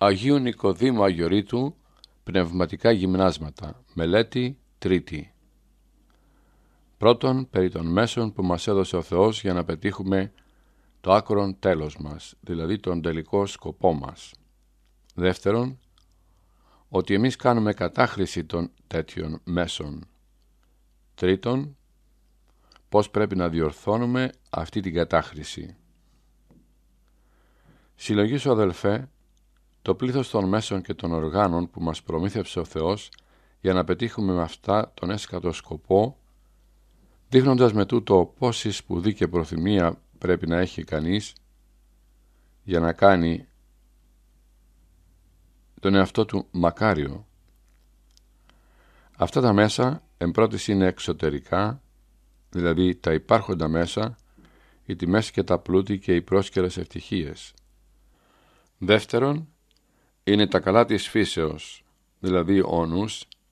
Αγίου Νικοδήμου Αγιορείτου Πνευματικά Γυμνάσματα Μελέτη Τρίτη Πρώτον, περί των μέσων που μας έδωσε ο Θεός για να πετύχουμε το άκρον τέλος μας, δηλαδή τον τελικό σκοπό μας. Δεύτερον, ότι εμείς κάνουμε κατάχρηση των τέτοιων μέσων. Τρίτον, πώς πρέπει να διορθώνουμε αυτή την κατάχρηση. σου αδελφέ, το πλήθος των μέσων και των οργάνων που μας προμήθευσε ο Θεός για να πετύχουμε με αυτά τον έσκατο σκοπό, δείχνοντας με τούτο πόση σπουδή και προθυμία πρέπει να έχει κανείς για να κάνει τον εαυτό του μακάριο. Αυτά τα μέσα εν πρώτης είναι εξωτερικά, δηλαδή τα υπάρχοντα μέσα, οι τιμές και τα πλούτη και οι πρόσκαιρες ευτυχίες. Δεύτερον, είναι τα καλά της φύσεως, δηλαδή ο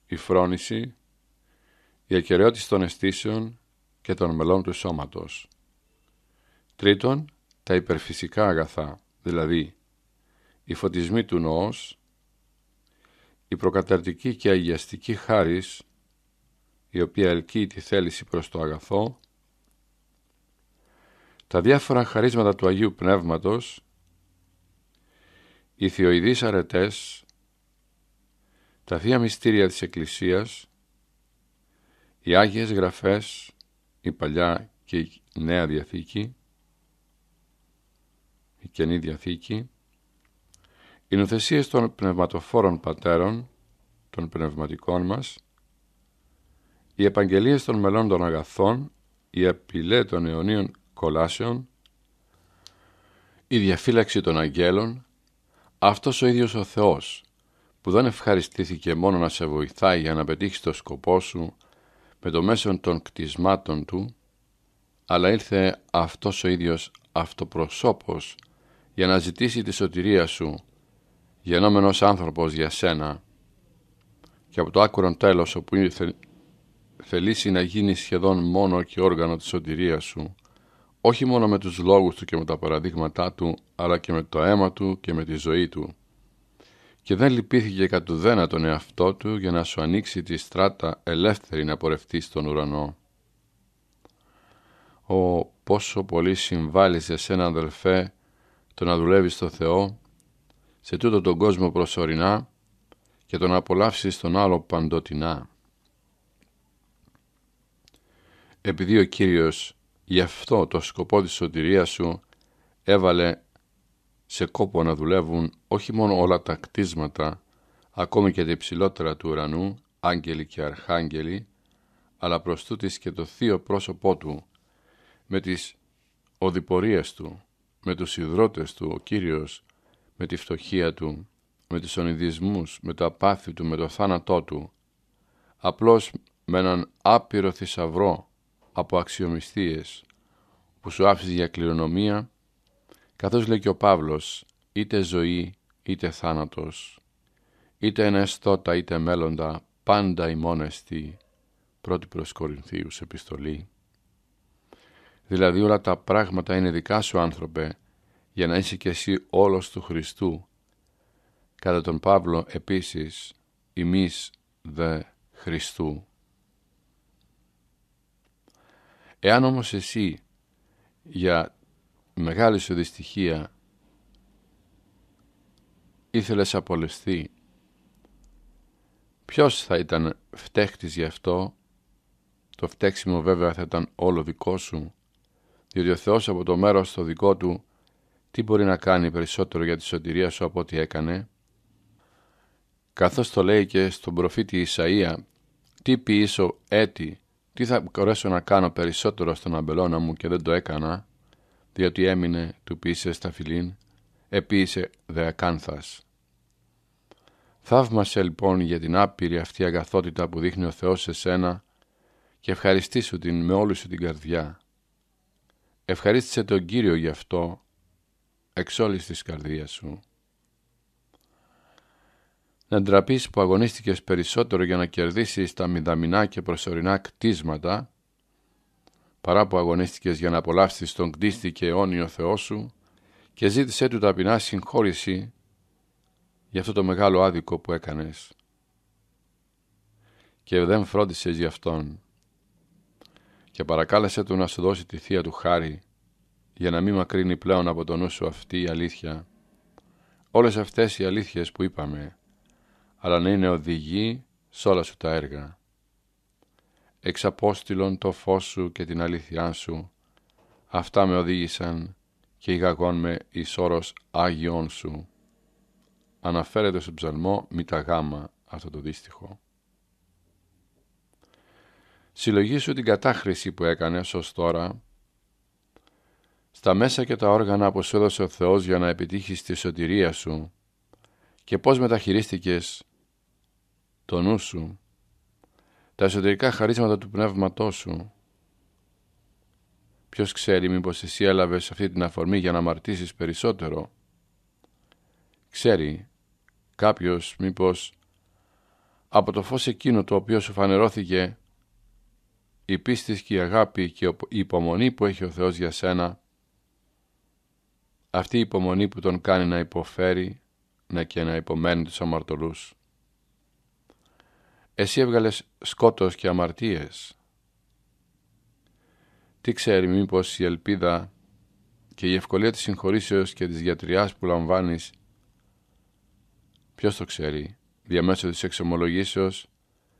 η φρόνηση, η ακεραιότηση των αισθήσεων και των μελών του σώματος. Τρίτον, τα υπερφυσικά αγαθά, δηλαδή η φωτισμή του νοός, η προκαταρτική και αγιαστική χάρις, η οποία ελκύει τη θέληση προς το αγαθό, τα διάφορα χαρίσματα του Αγίου Πνεύματος, οι θεοειδείς αρετές, τα Θεία Μυστήρια της Εκκλησίας, οι Άγιες Γραφές, η Παλιά και η Νέα Διαθήκη, η Καινή Διαθήκη, οι νοθεσίες των πνευματοφόρων πατέρων, των πνευματικών μας, οι επαγγελίες των μελών των αγαθών, η επιλέ των αιωνίων κολάσεων, η διαφύλαξη των αγγέλων, αυτός ο ίδιος ο Θεός που δεν ευχαριστήθηκε μόνο να σε βοηθάει για να πετύχεις το σκοπό σου με το μέσο των κτισμάτων του, αλλά ήλθε αυτός ο ίδιος αυτοπροσώπος για να ζητήσει τη σωτηρία σου, γενόμενος άνθρωπος για σένα. Και από το άκουρον τέλος όπου θελήσει να γίνει σχεδόν μόνο και όργανο της σωτηρίας σου, όχι μόνο με τους λόγους του και με τα παραδείγματά του, αλλά και με το αίμα του και με τη ζωή του. Και δεν λυπήθηκε κατ' τον εαυτό του για να σου ανοίξει τη στράτα ελεύθερη να πορευτείς στον ουρανό. Ο πόσο πολύ συμβάλλει σε σένα αδελφέ το να δουλεύεις στο Θεό, σε τούτο τον κόσμο προσωρινά και τον απολαύσεις τον άλλο παντοτινά. Επειδή ο Κύριος Γι' αυτό το σκοπό της σωτηρίας σου έβαλε σε κόπο να δουλεύουν όχι μόνο όλα τα κτίσματα, ακόμη και τα υψηλότερα του ουρανού, άγγελοι και αρχάγγελοι, αλλά προς τούτης και το θείο πρόσωπό του, με τις οδηπορίες του, με τους ιδρώτες του, ο Κύριος, με τη φτωχία του, με τους ονειδισμούς, με το πάθη του, με το θάνατό του, απλώς με έναν άπειρο θησαυρό από αξιομιστίες που σου άφησε για κληρονομία, καθώς λέει και ο Παύλος, είτε ζωή είτε θάνατος, είτε ενεστότα είτε μέλλοντα, πάντα η εστί, πρώτη προς Κορινθίους επιστολή. Δηλαδή όλα τα πράγματα είναι δικά σου άνθρωπε, για να είσαι και εσύ όλος του Χριστού. Κατά τον Παύλο επίσης, ημείς δε Χριστού. Εάν όμως εσύ για μεγάλη σου δυστυχία ήθελες απολευθεί, ποιος θα ήταν φταίχτης γι' αυτό, το φταίξιμο βέβαια θα ήταν όλο δικό σου, διότι ο Θεός από το μέρος το δικό του τι μπορεί να κάνει περισσότερο για τη σωτηρία σου από ό,τι έκανε. Καθώς το λέει και στον προφήτη Ισαΐα, τι ποιήσω έτη τι θα μπορέσω να κάνω περισσότερο στον αμπελώνα μου και δεν το έκανα, διότι έμεινε του πείσε στα φιλίν, επίησε δε ακάνθας. Θαύμασε λοιπόν για την άπειρη αυτή αγαθότητα που δείχνει ο Θεός σε σένα και ευχαριστήσου την με όλη σου την καρδιά. Ευχαρίστησε τον Κύριο γι' αυτό εξ όλης της καρδίας σου να ντραπείς που αγωνίστηκες περισσότερο για να κερδίσεις τα μηδαμινά και προσωρινά κτίσματα, παρά που αγωνίστηκες για να απολαύσεις τον κτίστη και αιώνιο Θεό σου, και ζήτησε του ταπεινά συγχώρηση για αυτό το μεγάλο άδικο που έκανες και δεν φρόντισες γι' αυτόν και παρακάλεσε του να σου δώσει τη θεία του χάρη για να μην μακρύνει πλέον από το νου σου αυτή η αλήθεια όλες αυτές οι αλήθειες που είπαμε αλλά να είναι οδηγή σε όλα σου τα έργα. Εξαπόστηλον το φως σου και την αλήθειά σου, αυτά με οδήγησαν και ηγαγών με εις όρος Άγιον σου. Αναφέρεται στον ψαλμό μη τα γάμα αυτό το δύστιχο. Συλλογή σου την κατάχρηση που έκανες ως τώρα, στα μέσα και τα όργανα που σου έδωσε ο Θεός για να επιτύχεις τη σωτηρία σου και πώς μεταχειρίστηκες το νου σου, τα εσωτερικά χαρίσματα του πνεύματός σου. Ποιος ξέρει μήπως εσύ έλαβες αυτή την αφορμή για να αμαρτήσεις περισσότερο. Ξέρει κάποιος μήπως από το φως εκείνο το οποίο σου φανερώθηκε η πίστη και η αγάπη και η υπομονή που έχει ο Θεός για σένα, αυτή η υπομονή που τον κάνει να υποφέρει να και να υπομένει τους αμαρτωλούς. Εσύ έβγαλες σκότος και αμαρτίες. Τι ξέρει μήπως η ελπίδα και η ευκολία της συγχωρήσεως και της γιατριάς που λαμβάνεις Ποιος το ξέρει, διαμέσου της εξομολογήσεως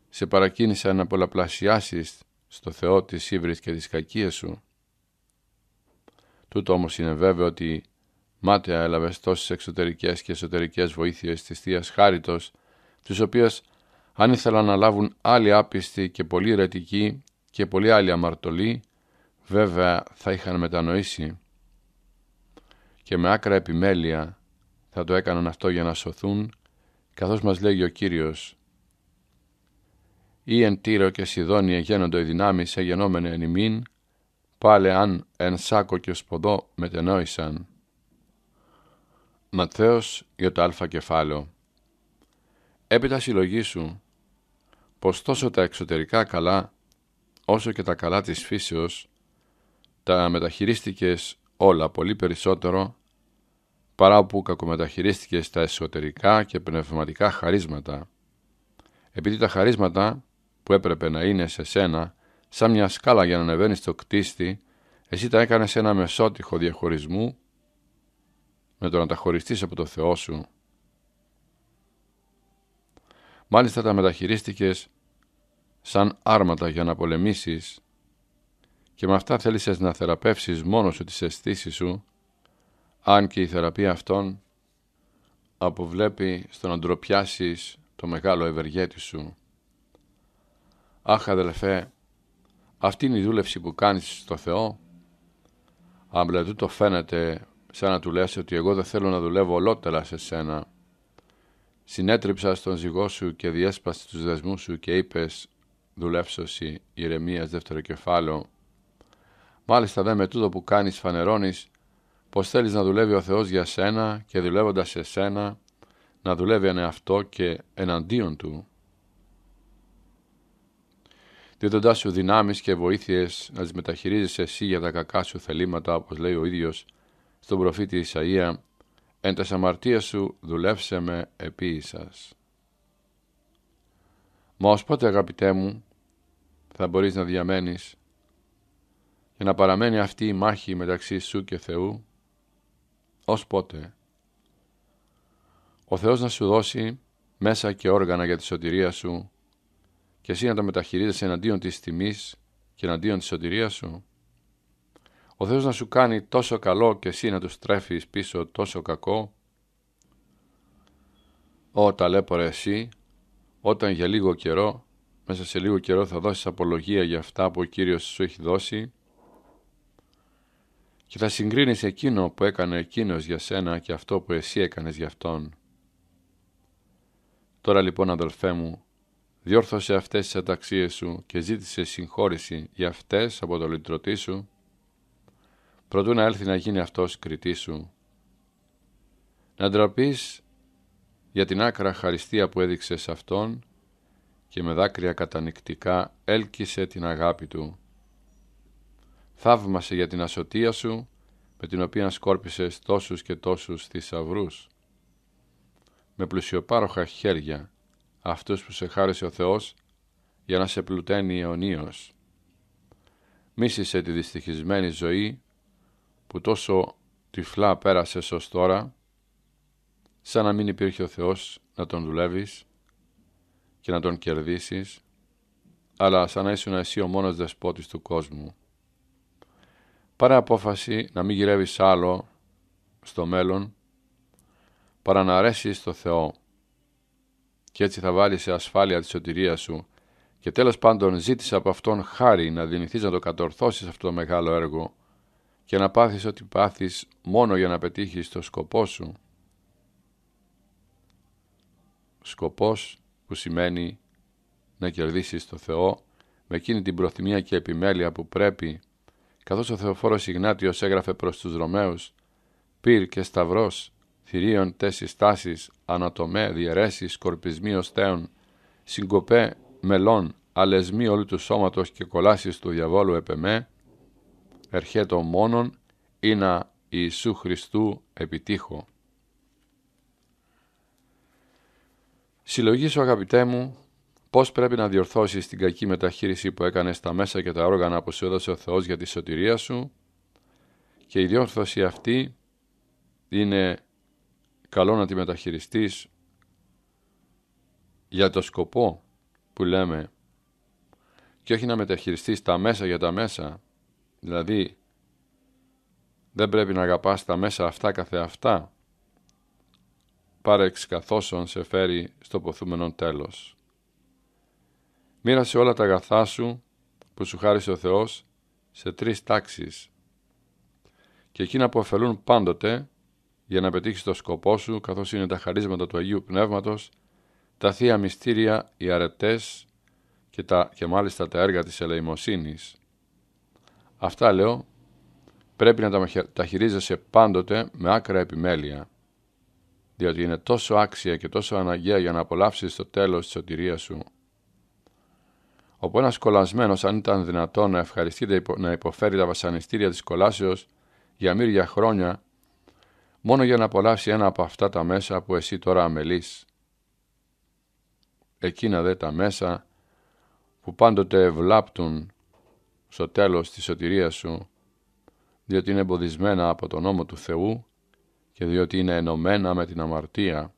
σε παρακίνησαν να πολλαπλασιάσεις στο Θεό της ύβρις και της κακίας σου. Τούτο όμως είναι βέβαιο ότι μάταια έλαβες τόσες εξωτερικές και εσωτερικές βοήθειες της Θείας Χάριτος, τις οποίες αν ήθελαν να λάβουν άλλοι άπιστοι και πολύ ρετικοί και πολύ άλλοι αμαρτωλοί, βέβαια θα είχαν μετανοήσει και με άκρα επιμέλεια θα το έκαναν αυτό για να σωθούν, καθώς μας λέγει ο Κύριος «Ή εν Τύρο και Σιδόνια γένοντο οι δυνάμεις εγενόμενε εν ημίν, πάλε αν εν σάκο και σποδό μετενόησαν». Ματθαίος για το α κεφάλαιο Έπειτα συλλογή σου, πως τόσο τα εξωτερικά καλά όσο και τα καλά της φύσεως τα μεταχειρίστηκες όλα πολύ περισσότερο παρά που κακομεταχειρίστηκες τα εσωτερικά και πνευματικά χαρίσματα επειδή τα χαρίσματα που έπρεπε να είναι σε σένα σαν μια σκάλα για να ανεβαίνεις στο κτίστη εσύ τα έκανες ένα μεσότυχο διαχωρισμού με το να τα χωριστείς από το Θεό σου Μάλιστα τα μεταχειρίστηκες σαν άρματα για να πολεμήσεις και με αυτά θέλησες να θεραπεύσεις μόνος σου τις αισθήσεις σου, αν και η θεραπεία αυτών αποβλέπει στο να ντροπιάσεις το μεγάλο ευεργέτη σου. Αχ αδελφέ, αυτή είναι η δούλευση που κάνεις στο Θεό. Αν το φαίνεται σαν να του λες ότι εγώ δεν θέλω να δουλεύω ολότερα σε σένα, Συνέτριψα στον ζυγό σου και διέσπασε τους δεσμούς σου και είπες «Δουλεύσωση, ηρεμίας, δεύτερο κεφάλαιο». Μάλιστα δε με τούτο που κάνεις φανερώνεις πως θέλεις να δουλεύει ο Θεός για σένα και δουλεύοντας σε σένα να δουλεύει ένα αυτό και εναντίον του. Δίδοντάς σου δυνάμεις και βοήθειες να τις μεταχειρίζεις εσύ για τα κακά σου θελήματα όπως λέει ο ίδιος στον προφήτη Ισαΐα εν τες αμαρτίας σου δουλεύσε με επίησας. Μα ως πότε αγαπητέ μου θα μπορείς να διαμένεις και να παραμένει αυτή η μάχη μεταξύ σου και Θεού ως πότε. Ο Θεός να σου δώσει μέσα και όργανα για τη σωτηρία σου και εσύ να τα μεταχειρίζεσαι εναντίον της τιμής και εναντίον της σωτηρίας σου ο Θεός να σου κάνει τόσο καλό και εσύ να τους στρέφεις πίσω τόσο κακό. Ω ταλέπορε εσύ, όταν για λίγο καιρό, μέσα σε λίγο καιρό θα δώσεις απολογία για αυτά που ο Κύριος σου έχει δώσει και θα συγκρίνεις εκείνο που έκανε εκείνος για σένα και αυτό που εσύ έκανες για αυτόν. Τώρα λοιπόν αδελφέ μου, διόρθωσε αυτές τις αταξίες σου και ζήτησε συγχώρηση για αυτές από το λυτρωτή σου προτού να έλθει να γίνει αυτός κριτής σου. Να ντραπείς για την άκρα χαριστία που έδειξε σε αυτόν και με δάκρυα κατανικτικά έλκυσε την αγάπη του. Θαύμασε για την ασωτεία σου με την οποία σκόρπισες τόσους και τόσους θησαυρούς. Με πλουσιοπάροχα χέρια αυτούς που σε χάρισε ο Θεός για να σε πλουταίνει αιωνίως. Μίσησε τη δυστυχισμένη ζωή που τόσο τυφλά πέρασες ως τώρα, σαν να μην υπήρχε ο Θεός να τον δουλεύεις και να τον κερδίσεις, αλλά σαν να ήσουν εσύ ο μόνος δεσπότης του κόσμου. Πάρε απόφαση να μην γυρεύεις άλλο στο μέλλον, παρά να αρέσεις στο Θεό και έτσι θα βάλεις σε ασφάλεια τη σωτηρία σου και τέλος πάντων ζήτησε από Αυτόν χάρη να δυνηθείς να το κατορθώσεις αυτό το μεγάλο έργο και να πάθεις ό,τι πάθεις μόνο για να πετύχεις το σκοπό σου. Σκοπός που σημαίνει να κερδίσεις το Θεό με εκείνη την προθυμία και επιμέλεια που πρέπει, καθώς ο Θεοφόρος Ιγνάτιος έγραφε προς τους Ρωμαίους, πυρ και σταυρός, θηρίων τέσσις τάσεις, ανατομέ, διαιρέσεις, σκορπισμοί θέων, συγκοπέ μελών, αλεσμοί όλου του σώματος και κολάσεις του διαβόλου επεμέ, ερχέτο μόνον ή να Ιησού Χριστού επιτύχω. Συλλογήσου αγαπητέ μου πώς πρέπει να διορθώσεις την κακή μεταχείριση που έκανες τα μέσα και τα όργανα που σου έδωσε ο Θεός για τη σωτηρία σου και η διόρθωση αυτή είναι καλό να τη μεταχειριστείς για το σκοπό που λέμε και όχι να μεταχειριστείς τα μέσα για τα μέσα Δηλαδή, δεν πρέπει να αγαπάς τα μέσα αυτά καθεαυτά. εξ καθόσον σε φέρει στο ποθούμενο τέλος. Μοίρασε όλα τα αγαθά σου που σου χάρισε ο Θεός σε τρεις τάξεις και εκείνα που ωφελούν πάντοτε για να πετύχεις το σκοπό σου καθώς είναι τα χαρίσματα του Αγίου Πνεύματος, τα θεία μυστήρια, οι αρετές και, τα, και μάλιστα τα έργα της ελεημοσύνης. Αυτά λέω πρέπει να τα χειρίζεσαι πάντοτε με άκρα επιμέλεια, διότι είναι τόσο άξια και τόσο αναγκαία για να απολαύσεις το τέλος της σωτηρίας σου. Όπου ένας κολλασμένος, αν ήταν δυνατό, να ευχαριστεί να υποφέρει τα βασανιστήρια της κολάσεως για μύρια χρόνια, μόνο για να απολαύσει ένα από αυτά τα μέσα που εσύ τώρα αμελείς. Εκείνα δε τα μέσα που πάντοτε ευλάπτουν στο τέλος της σωτηρίας σου, διότι είναι εμποδισμένα από τον νόμο του Θεού και διότι είναι ενωμένα με την αμαρτία.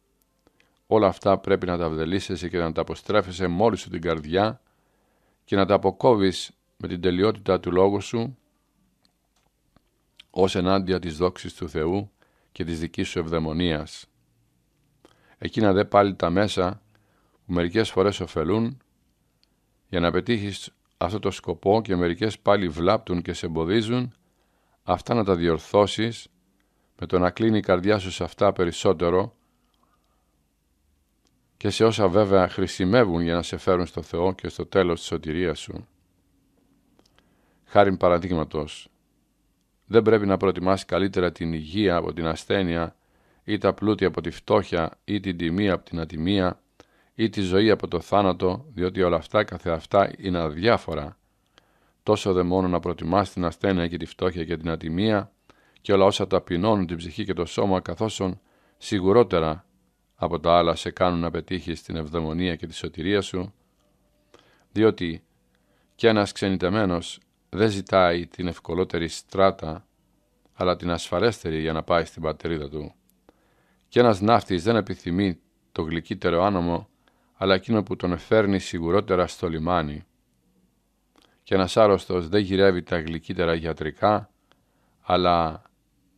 Όλα αυτά πρέπει να τα βδελίσεσαι και να τα αποστρέφεσαι μόλις σου την καρδιά και να τα αποκόβεις με την τελειότητα του λόγου σου ως ενάντια της δόξης του Θεού και της δικής σου ευδαιμονίας. Εκείνα δε πάλι τα μέσα που μερικές φορές ωφελούν για να πετύχεις αυτό το σκοπό και μερικές πάλι βλάπτουν και σε εμποδίζουν, αυτά να τα διορθώσεις με το να κλείνει η καρδιά σου σε αυτά περισσότερο και σε όσα βέβαια χρησιμεύουν για να σε φέρουν στο Θεό και στο τέλος της σωτηρίας σου. Χάρη παραδείγματος: δεν πρέπει να προτιμάς καλύτερα την υγεία από την ασθένεια ή τα πλούτη από τη φτώχεια ή την τιμή από την ατιμία ή τη ζωή από το θάνατο, διότι όλα αυτά καθεαυτά είναι αδιάφορα. Τόσο δε μόνο να προτιμάς την ασθένεια και τη φτώχεια και την ατιμία και όλα όσα ταπεινώνουν την ψυχή και το σώμα καθώσον σιγουρότερα από τα άλλα σε κάνουν να πετύχεις την ευδαιμονία και τη σωτηρία σου, διότι κι ένας ξενιτεμένος δεν ζητάει την ευκολότερη στράτα, αλλά την ασφαλέστερη για να πάει στην πατρίδα του. Κι ένας ναύτης δεν επιθυμεί το γλυκύτερο άνομο, αλλά εκείνο που τον φέρνει σιγουρότερα στο λιμάνι. Και ένας άρρωστος δεν γυρεύει τα γλυκύτερα γιατρικά, αλλά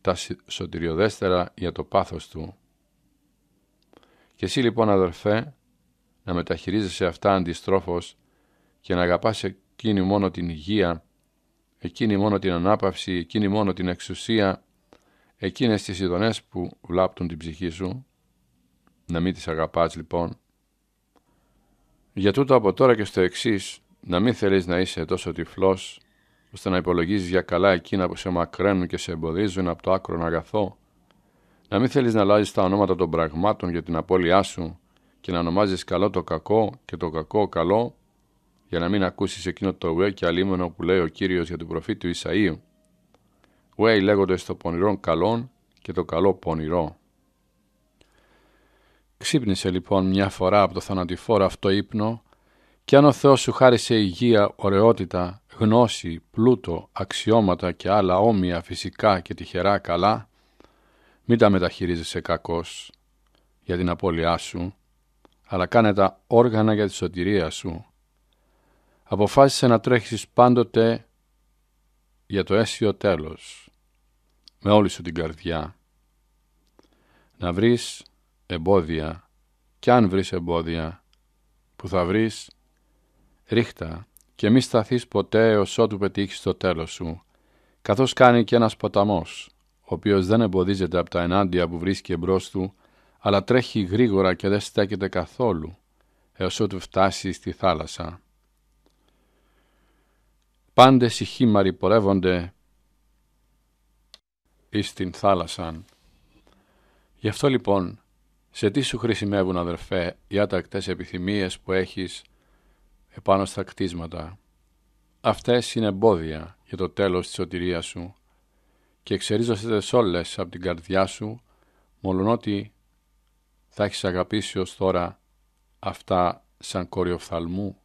τα σωτηριοδέστερα για το πάθος του. Και εσύ λοιπόν αδερφέ, να μεταχειρίζεσαι αυτά αντιστρόφως και να αγαπάς εκείνη μόνο την υγεία, εκείνη μόνο την ανάπαυση, εκείνη μόνο την εξουσία, εκείνες τις ειδονές που βλάπτουν την ψυχή σου, να μην τις αγαπάς λοιπόν, για τούτο από τώρα και στο εξής, να μην θέλει να είσαι τόσο τυφλός, ώστε να υπολογίζεις για καλά εκείνα που σε μακραίνουν και σε εμποδίζουν από το άκρο αγαθό, να μην θέλεις να αλλάζεις τα ονόματα των πραγμάτων για την απώλειά σου και να ονομάζεις καλό το κακό και το κακό καλό, για να μην ακούσεις εκείνο το ουέ και αλίμονο που λέει ο κύριος για τον προφήτη Ισαΐου. Ουέ λέγονται στο πονηρό καλόν και το καλό πονηρό. Ξύπνησε λοιπόν μια φορά από το θανατηφόρο αυτό ύπνο και αν ο Θεός σου χάρισε υγεία, ωραιότητα, γνώση, πλούτο, αξιώματα και άλλα όμοια φυσικά και τυχερά καλά, μην τα μεταχειρίζεσαι κακός για την απώλειά σου, αλλά κάνε τα όργανα για τη σωτηρία σου. Αποφάσισε να τρέχεις πάντοτε για το αίσιο τέλος, με όλη σου την καρδιά. Να βρεις εμπόδια κι αν βρεις εμπόδια που θα βρεις, ρίχτα και μη σταθείς ποτέ έως ότου πετύχεις το τέλος σου, καθώς κάνει και ένας ποταμός, ο οποίος δεν εμποδίζεται από τα ενάντια που βρίσκει εμπρός του, αλλά τρέχει γρήγορα και δεν στέκεται καθόλου, έως ότου φτάσει στη θάλασσα. Πάντες οι χήμαροι πορεύονται εις την θάλασσαν. Γι' αυτό λοιπόν σε τι σου χρησιμεύουν αδερφέ οι άτακτες επιθυμίες που έχεις επάνω στα κτίσματα. Αυτές είναι εμπόδια για το τέλος της σωτηρίας σου και εξερίζονται όλες από την καρδιά σου μόλον ότι θα έχεις αγαπήσει ως τώρα αυτά σαν κόριο φθαλμού.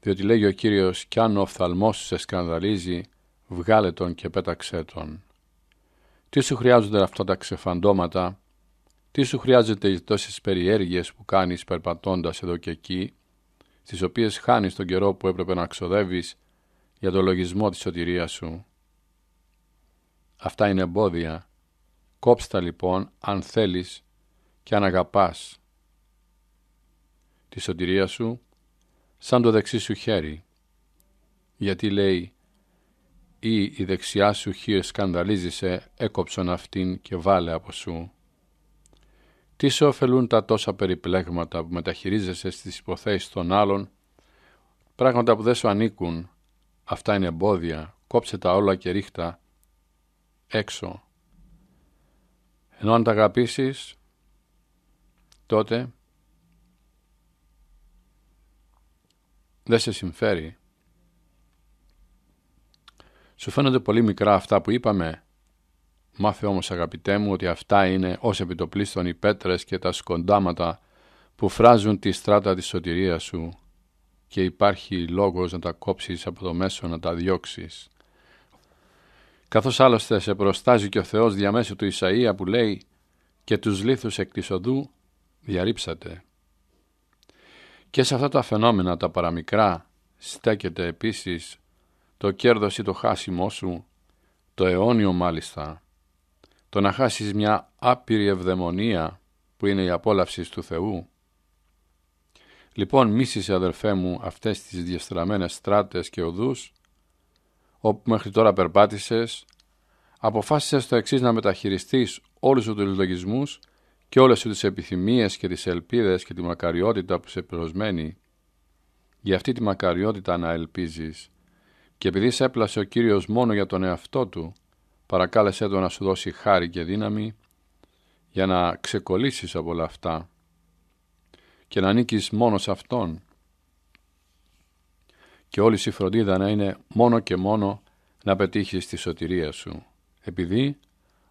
Διότι λέγει ο Κύριος «Κι αν ο φθαλμός σου σε σκανδαλίζει, βγάλε τον και πέταξέ τον». Τι σου χρειάζονται αυτά τα ξεφαντώματα τι σου χρειάζεται οι τόσες περιέργειες που κάνεις περπατώντας εδώ και εκεί, στις οποίες χάνεις τον καιρό που έπρεπε να ξοδεύεις για το λογισμό της σωτηρίας σου. Αυτά είναι εμπόδια. Κόψτα λοιπόν αν θέλεις και αν αγαπάς τη σωτηρία σου σαν το δεξί σου χέρι. Γιατί λέει «Ή η δεξιά σου χείρ σκανδαλίζησε, έκοψον αυτήν και βάλε από σου». Τι σε ωφελούν τα τόσα περιπλέγματα που μεταχειρίζεσαι στις υποθέσεις των άλλων, πράγματα που δεν σου ανήκουν, αυτά είναι εμπόδια, κόψε τα όλα και ρίχτα έξω. Ενώ αν τα αγαπήσεις, τότε δεν σε συμφέρει. Σου φαίνονται πολύ μικρά αυτά που είπαμε, Μάθε όμως αγαπητέ μου ότι αυτά είναι ως επιτοπλίστων οι πέτρες και τα σκοντάματα που φράζουν τη στράτα της σωτηρίας σου και υπάρχει λόγος να τα κόψεις από το μέσο να τα διώξεις. Καθώς άλλωστε σε προστάζει και ο Θεός διαμέσου του Ισαΐα που λέει «Και τους λίθους εκ της οδού διαρρύψατε». Και σε αυτά τα φαινόμενα τα παραμικρά στέκεται επίσης το κέρδος ή το χάσιμό σου, το αιώνιο μάλιστα, το να χάσεις μια άπειρη ευδαιμονία που είναι η απόλαυση του Θεού. Λοιπόν μίσησε αδερφέ μου αυτές τις διαστραμμένες στράτες και οδούς όπου μέχρι τώρα περπάτησες, αποφάσισες το εξής να μεταχειριστείς όλους σου τους λογισμούς και όλες σου τις επιθυμίες και τις ελπίδες και τη μακαριότητα που σε προσμένει. Για αυτή τη μακαριότητα να ελπίζεις. Και επειδή σε έπλασε ο Κύριος μόνο για τον εαυτό Του, Παρακάλεσέ Τον να σου δώσει χάρη και δύναμη για να ξεκολλήσεις από όλα αυτά και να ανήκεις μόνο σε Αυτόν και όλη η φροντίδα να είναι μόνο και μόνο να πετύχεις τη σωτηρία σου επειδή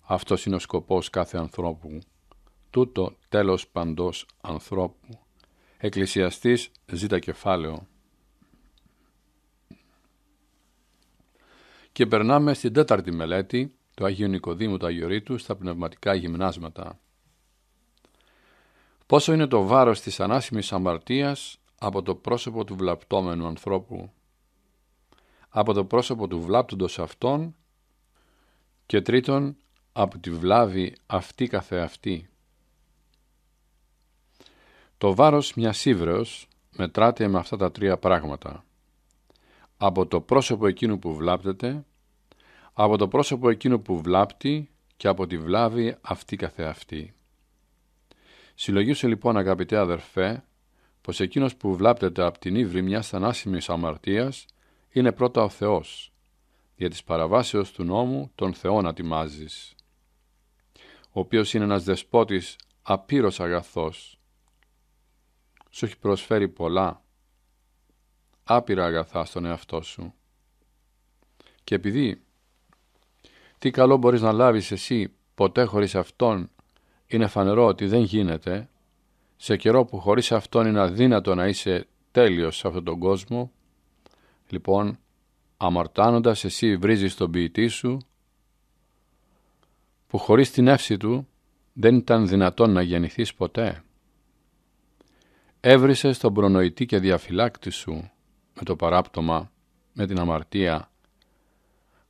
αυτός είναι ο σκοπός κάθε ανθρώπου τούτο τέλος παντός ανθρώπου Εκκλησιαστής ζήτα κεφάλαιο Και περνάμε στην τέταρτη μελέτη του Αγίου Νικοδήμου του Αγιορείτου στα πνευματικά γυμνάσματα. Πόσο είναι το βάρος της ανάσημης αμαρτίας από το πρόσωπο του βλαπτόμενου ανθρώπου. Από το πρόσωπο του βλάπτοντος αυτών και τρίτον από τη βλάβη αυτή καθεαυτή. Το βάρος μιας ύβρεως μετράται με αυτά τα τρία πράγματα. Από το πρόσωπο εκείνου που βλάπτεται, από το πρόσωπο εκείνο που βλάπτει και από τη βλάβη αυτή καθεαυτή. Συλλογίσε λοιπόν αγαπητέ αδερφέ, πως εκείνος που βλάπτεται από την ύβρη μιας θανάσιμης αμαρτίας είναι πρώτα ο Θεός. Για τις παραβάσεως του νόμου τον Θεό να τιμάζεις, ο οποίος είναι ένας δεσπότης απείρως αγαθός. Σου έχει προσφέρει πολλά, άπειρα αγαθά στον εαυτό σου. Και επειδή τι καλό μπορείς να λάβεις εσύ ποτέ χωρίς Αυτόν είναι φανερό ότι δεν γίνεται. Σε καιρό που χωρίς Αυτόν είναι αδύνατο να είσαι τέλειος σε αυτόν τον κόσμο. Λοιπόν, αμαρτάνοντας εσύ βρίζεις τον ποιητή σου που χωρίς την εύση του δεν ήταν δυνατόν να γεννηθείς ποτέ. Έβρισες τον προνοητή και διαφυλάκτη σου με το παράπτωμα, με την αμαρτία,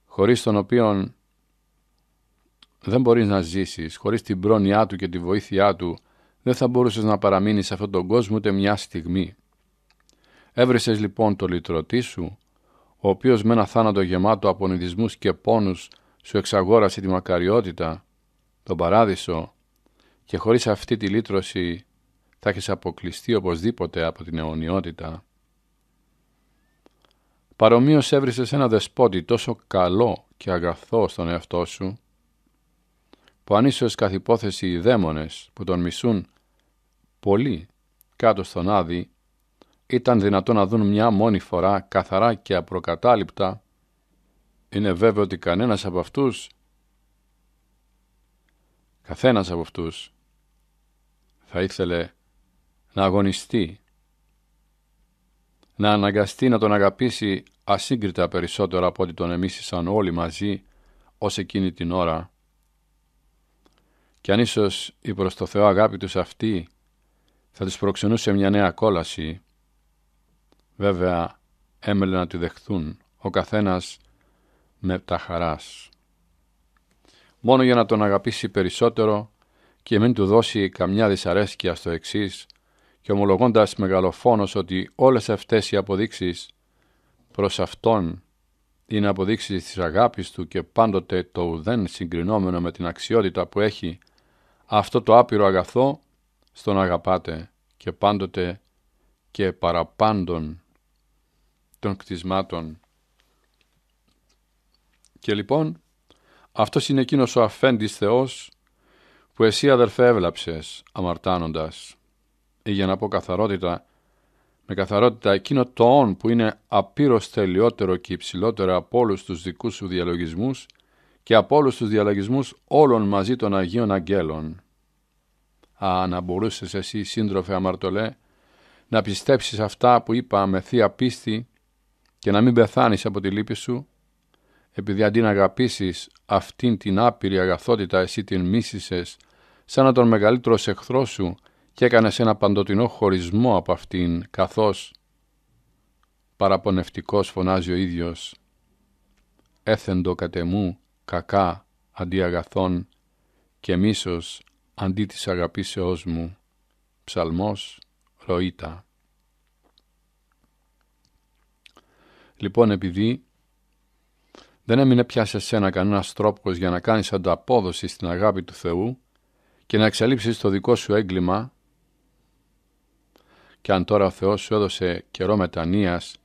χωρίς τον οποίον δεν μπορείς να ζήσεις, χωρίς την πρόνοιά του και τη βοήθειά του δεν θα μπορούσες να παραμείνεις σε αυτόν τον κόσμο ούτε μια στιγμή. Έβρισες λοιπόν το λυτρωτή σου, ο οποίος με ένα θάνατο γεμάτο από νηδισμούς και πόνους σου εξαγόρασε τη μακαριότητα, τον παράδεισο, και χωρίς αυτή τη λύτρωση θα έχεις αποκλειστεί οπωσδήποτε από την αιωνιότητα. Παρομοίως έβρισες ένα δεσπότη τόσο καλό και αγαθό στον εαυτό σου, που αν ίσως καθ' υπόθεση οι δαίμονες που τον μισούν πολύ κάτω στον Άδη ήταν δυνατόν να δουν μια μόνη φορά καθαρά και απροκατάληπτα, είναι βέβαιο ότι κανένας από αυτούς, καθένας από αυτούς, θα ήθελε να αγωνιστεί, να αναγκαστεί να τον αγαπήσει ασύγκριτα περισσότερο από ό,τι τον εμίσησαν όλοι μαζί ως εκείνη την ώρα και αν ίσως η προς το Θεό αγάπη τους αυτή θα τους προξενούσε μια νέα κόλαση, βέβαια έμελε να τη δεχθούν ο καθένας με τα χαράς. Μόνο για να τον αγαπήσει περισσότερο και μην του δώσει καμιά δυσαρέσκεια στο εξής και ομολογώντας μεγαλοφόνος ότι όλες αυτές οι αποδείξεις προς Αυτόν είναι αποδείξεις της αγάπης Του και πάντοτε το ουδέν συγκρινόμενο με την αξιότητα που έχει αυτό το άπειρο αγαθό στον αγαπάτε και πάντοτε και παραπάντων των κτισμάτων. Και λοιπόν, αυτός είναι εκείνος ο αφέντης Θεός που εσύ αδερφέ έβλαψες αμαρτάνοντας ή ε, για να πω καθαρότητα, με καθαρότητα εκείνο το «ον» που είναι απείρως τελειότερο και υψηλότερο από όλους τους δικούς σου διαλογισμούς – και από όλους τους διαλλαγισμούς όλων μαζί των Αγίων Αγγέλων. Α, να μπορούσες εσύ, σύντροφε αμαρτωλέ, να πιστέψεις αυτά που είπα με θεία πίστη και να μην πεθάνεις από τη λύπη σου, επειδή αντί να αγαπήσεις αυτήν την άπειρη αγαθότητα εσύ την μίσησες σαν να τον μεγαλύτερος εχθρός σου και έκανες ένα παντοτινό χωρισμό από αυτήν, καθώς παραπονευτικός φωνάζει ο ίδιος «Έθεντο κατεμού κακά αντί αγαθών και μίσος αντί της αγαπήσεώς μου. Ψαλμός Ροήτα. Λοιπόν, επειδή δεν έμεινε πια σε σένα κανένας τρόπος για να κάνεις ανταπόδοση στην αγάπη του Θεού και να εξαλείψεις το δικό σου έγκλημα και αν τώρα ο Θεός σου έδωσε καιρό μετανοίας,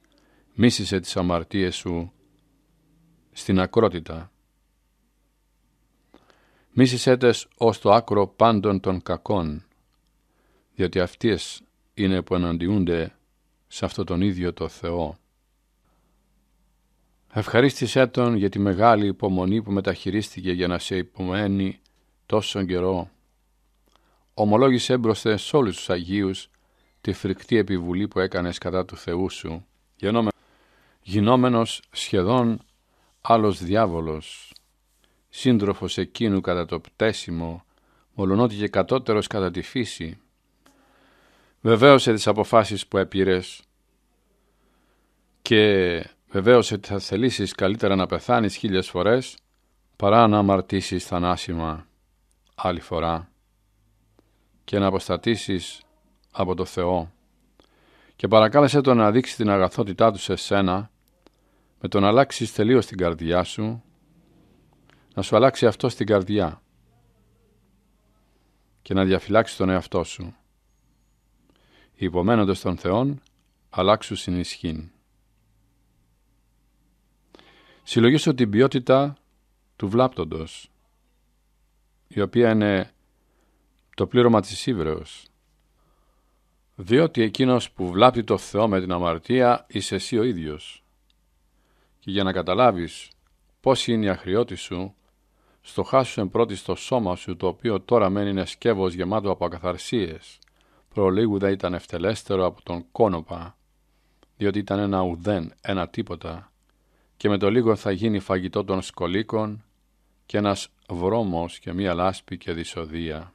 μίσησε τις αμαρτίες σου στην ακρότητα. Μη συσέτες ως το άκρο πάντων των κακών, διότι αυτές είναι που εναντιούνται σε αυτό τον ίδιο το Θεό. Ευχαρίστησέ Τον για τη μεγάλη υπομονή που μεταχειρίστηκε για να σε υπομένει τόσο καιρό. Ομολόγησε μπροστά σε όλους τους Αγίους τη φρικτή επιβουλή που έκανες κατά του Θεού σου, γινόμενος σχεδόν άλλος διάβολος σύντροφος εκείνου κατά το πτέσιμο, μολονότι και κατώτερος κατά τη φύση, βεβαίωσε τις αποφάσεις που έπειρες και βεβαίωσε ότι θα θελήσεις καλύτερα να πεθάνεις χίλιες φορές παρά να αμαρτήσεις θανάσιμα άλλη φορά και να αποστατήσεις από το Θεό και παρακάλεσε τον να δείξει την αγαθότητά του σε σένα με το να αλλάξεις τελείως την καρδιά σου να σου αλλάξει αυτό στην καρδιά και να διαφυλάξεις τον εαυτό σου. Υπομένοντας των Θεών, αλλάξου συνισχύν. Συλλογίσω την ποιότητα του βλάπτοντος, η οποία είναι το πλήρωμα της ύβρεως. Διότι εκείνος που βλάπτει το Θεό με την αμαρτία είσαι εσύ ο ίδιος. Και για να καταλάβεις πώς είναι η αχριότη σου, εν πρώτη στο σώμα σου, το οποίο τώρα μένει είναι σκεύος γεμάτο από ακαθαρσίες. Προλίγου δεν ήταν ευτελέστερο από τον κόνοπα, διότι ήταν ένα ουδέν, ένα τίποτα, και με το λίγο θα γίνει φαγητό των σκολίκων και ένας βρώμος και μία λάσπη και δυσοδεία.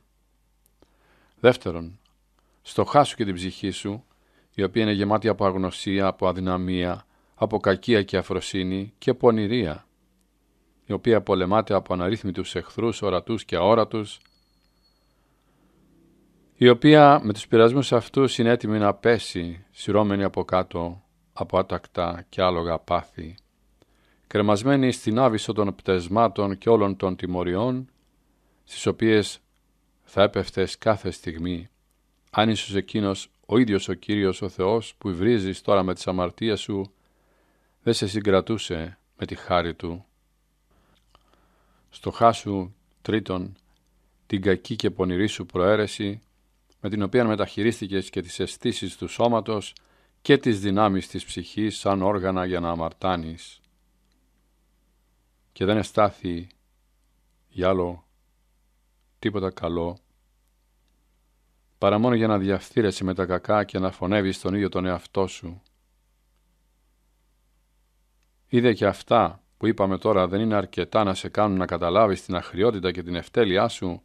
Δεύτερον, στοχάσου και την ψυχή σου, η οποία είναι γεμάτη από αγνωσία, από αδυναμία, από κακία και αφροσύνη και πονηρία, η οποία πολεμάται από αναρρύθμιτους εχθρούς, ορατούς και αόρατους, η οποία με τους πειρασμούς αυτούς είναι έτοιμη να πέσει, σειρώμενη από κάτω, από άτακτα και άλογα πάθη, κρεμασμένη στην άβυσο των πτεσμάτων και όλων των τιμωριών, στις οποίες θα έπεφτες κάθε στιγμή, αν ίσως εκείνος ο ίδιος ο Κύριος ο Θεός που βρίζεις τώρα με τις αμαρτίες σου, δεν σε συγκρατούσε με τη χάρη Του στο χάσου τρίτον την κακή και πονηρή σου προαίρεση με την οποία μεταχειρίστηκες και τις αισθήσεις του σώματος και τις δυνάμεις της ψυχής σαν όργανα για να αμαρτάνεις και δεν εστάθη για άλλο τίποτα καλό παρά μόνο για να διαφθείρεσαι με τα κακά και να φωνεύεις τον ίδιο τον εαυτό σου. Είδε και αυτά που είπαμε τώρα δεν είναι αρκετά να σε κάνουν να καταλάβεις την αχριότητα και την ευτέλειά σου,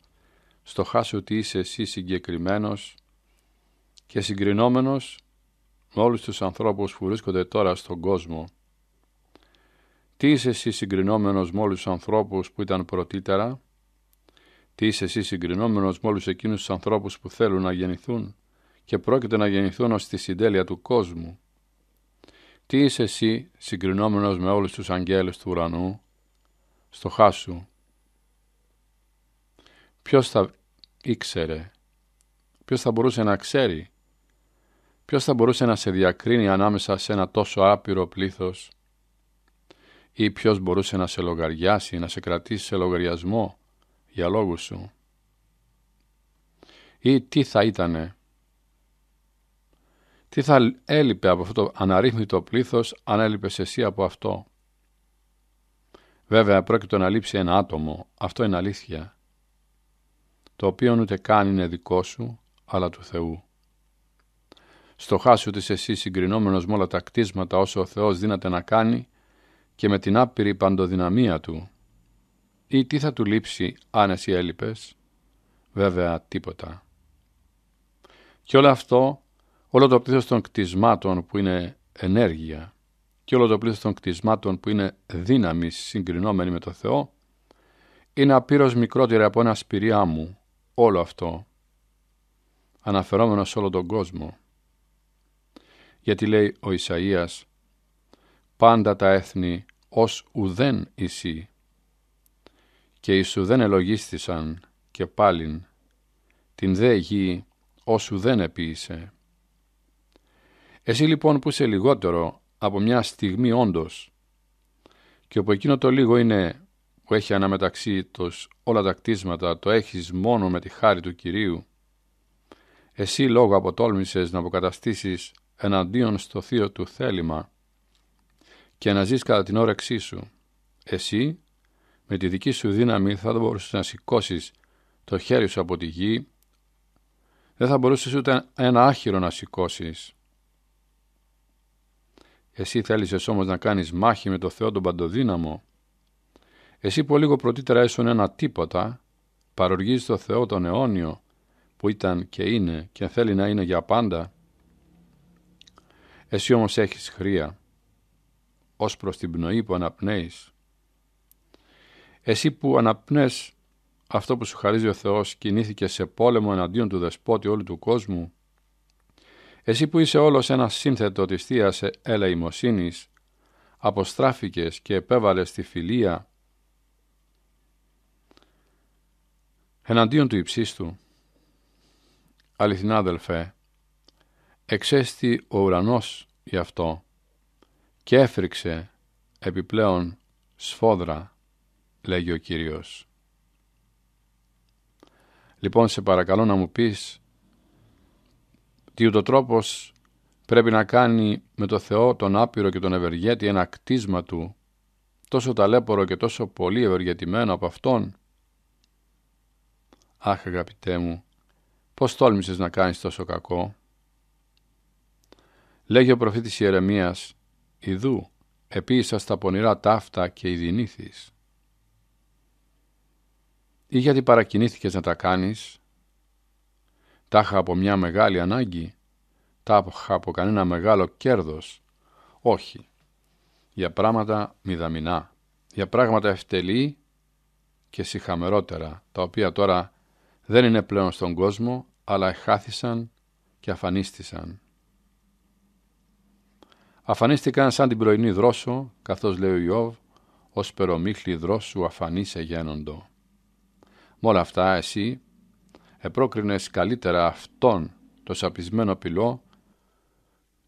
στο χάσου ότι είσαι εσύ συγκεκριμένος και συγκρινόμενος με όλους τους ανθρώπους που βρίσκονται τώρα στον κόσμο. Τι είσαι εσύ συγκρινόμενος με όλους τους ανθρώπους που ήταν πρωτήτερα, τι είσαι εσύ συγκρινόμενος με όλους εκείνους τους ανθρώπους που θέλουν να γεννηθούν και πρόκειται να γεννηθούν ως τη συντέλεια του κόσμου. Τι είσαι εσύ συγκρινόμενος με όλους τους αγγέλους του ουρανού, στο χάσου. Ποιος θα ήξερε, ποιος θα μπορούσε να ξέρει, ποιος θα μπορούσε να σε διακρίνει ανάμεσα σε ένα τόσο άπειρο πλήθος ή ποιος μπορούσε να σε λογαριάσει, να σε κρατήσει σε λογαριασμό για λόγους σου ή τι θα ήτανε τι θα έλειπε από αυτό το αναρρύθμιτο πλήθος αν έλειπες εσύ από αυτό. Βέβαια πρόκειται να λείψει ένα άτομο, αυτό είναι αλήθεια, το οποίο ούτε καν είναι δικό σου, αλλά του Θεού. Στο χάσου της εσύ συγκρινόμενος με όλα τα κτίσματα όσο ο Θεός δύναται να κάνει και με την άπειρη παντοδυναμία Του. Ή τι θα του λείψει αν εσύ έλειπες. Βέβαια τίποτα. Και όλο αυτό όλο το πλήθος των κτισμάτων που είναι ενέργεια και όλο το πλήθος των κτισμάτων που είναι δύναμη συγκρινόμενη με το Θεό, είναι απείρως μικρότερη από ένα σπηριά μου όλο αυτό, αναφερόμενο σε όλο τον κόσμο. Γιατί λέει ο Ισαΐας, «Πάντα τα έθνη ως ουδέν εσύ, και σου δεν ελογίστησαν και πάλιν, την δε γη ως ουδέν επίησε». Εσύ λοιπόν που είσαι λιγότερο από μια στιγμή όντως και όπου εκείνο το λίγο είναι που έχει αναμεταξύ τους όλα τα κτίσματα, το έχεις μόνο με τη χάρη του Κυρίου. Εσύ λόγω αποτόλμησες να αποκαταστήσεις εναντίον στο θείο του θέλημα και να ζεις κατά την όρεξή σου. Εσύ με τη δική σου δύναμη θα μπορούσες να σηκώσεις το χέρι σου από τη γη, δεν θα μπορούσες ούτε ένα άχυρο να σηκώσεις. Εσύ θέλησες όμως να κάνεις μάχη με το Θεό τον Παντοδύναμο. Εσύ που λίγο πρωτήτερα έσουν ένα τίποτα, παροργείς το Θεό τον αιώνιο, που ήταν και είναι και θέλει να είναι για πάντα. Εσύ όμως έχεις χρία, ως προς την πνοή που αναπνέεις. Εσύ που αναπνές αυτό που σου χαρίζει ο Θεός κινήθηκε σε πόλεμο εναντίον του δεσπότη όλου του κόσμου εσύ που είσαι όλος ένας σύνθετος της Θείας ελεημοσύνης, αποστράφηκες και επέβαλες τη φιλία εναντίον του υψίστου. Αληθινά αδελφέ, εξέστη ο ουρανός γι' αυτό και έφρυξε επιπλέον σφόδρα, λέγει ο Κύριος. Λοιπόν, σε παρακαλώ να μου πεις τι ούτω τρόπος πρέπει να κάνει με το Θεό τον άπειρο και τον ευεργέτη ένα κτίσμα του τόσο ταλέπορο και τόσο πολύ ευεργετημένο από Αυτόν. Αχ αγαπητέ μου, πώς τόλμησες να κάνεις τόσο κακό. Λέγει ο προφήτης Ιερεμίας, «Ιδού, επίησα στα πονηρά ταύτα και ειδινήθης». Ή γιατί παρακινήθηκες να τα κάνεις, τα από μια μεγάλη ανάγκη, τα από κανένα μεγάλο κέρδος. Όχι. Για πράγματα μηδαμινά. Για πράγματα ευτελή και συχαμερότερα, τα οποία τώρα δεν είναι πλέον στον κόσμο, αλλά εχάθησαν και αφανίστησαν. Αφανίστηκαν σαν την πρωινή δρόσο, καθώς λέει ο Ιώβ, ως περομίχλη δρόσου αφανίσε γένοντο. Με όλα αυτά εσύ επρόκρινες καλύτερα αυτόν το σαπισμένο πυλό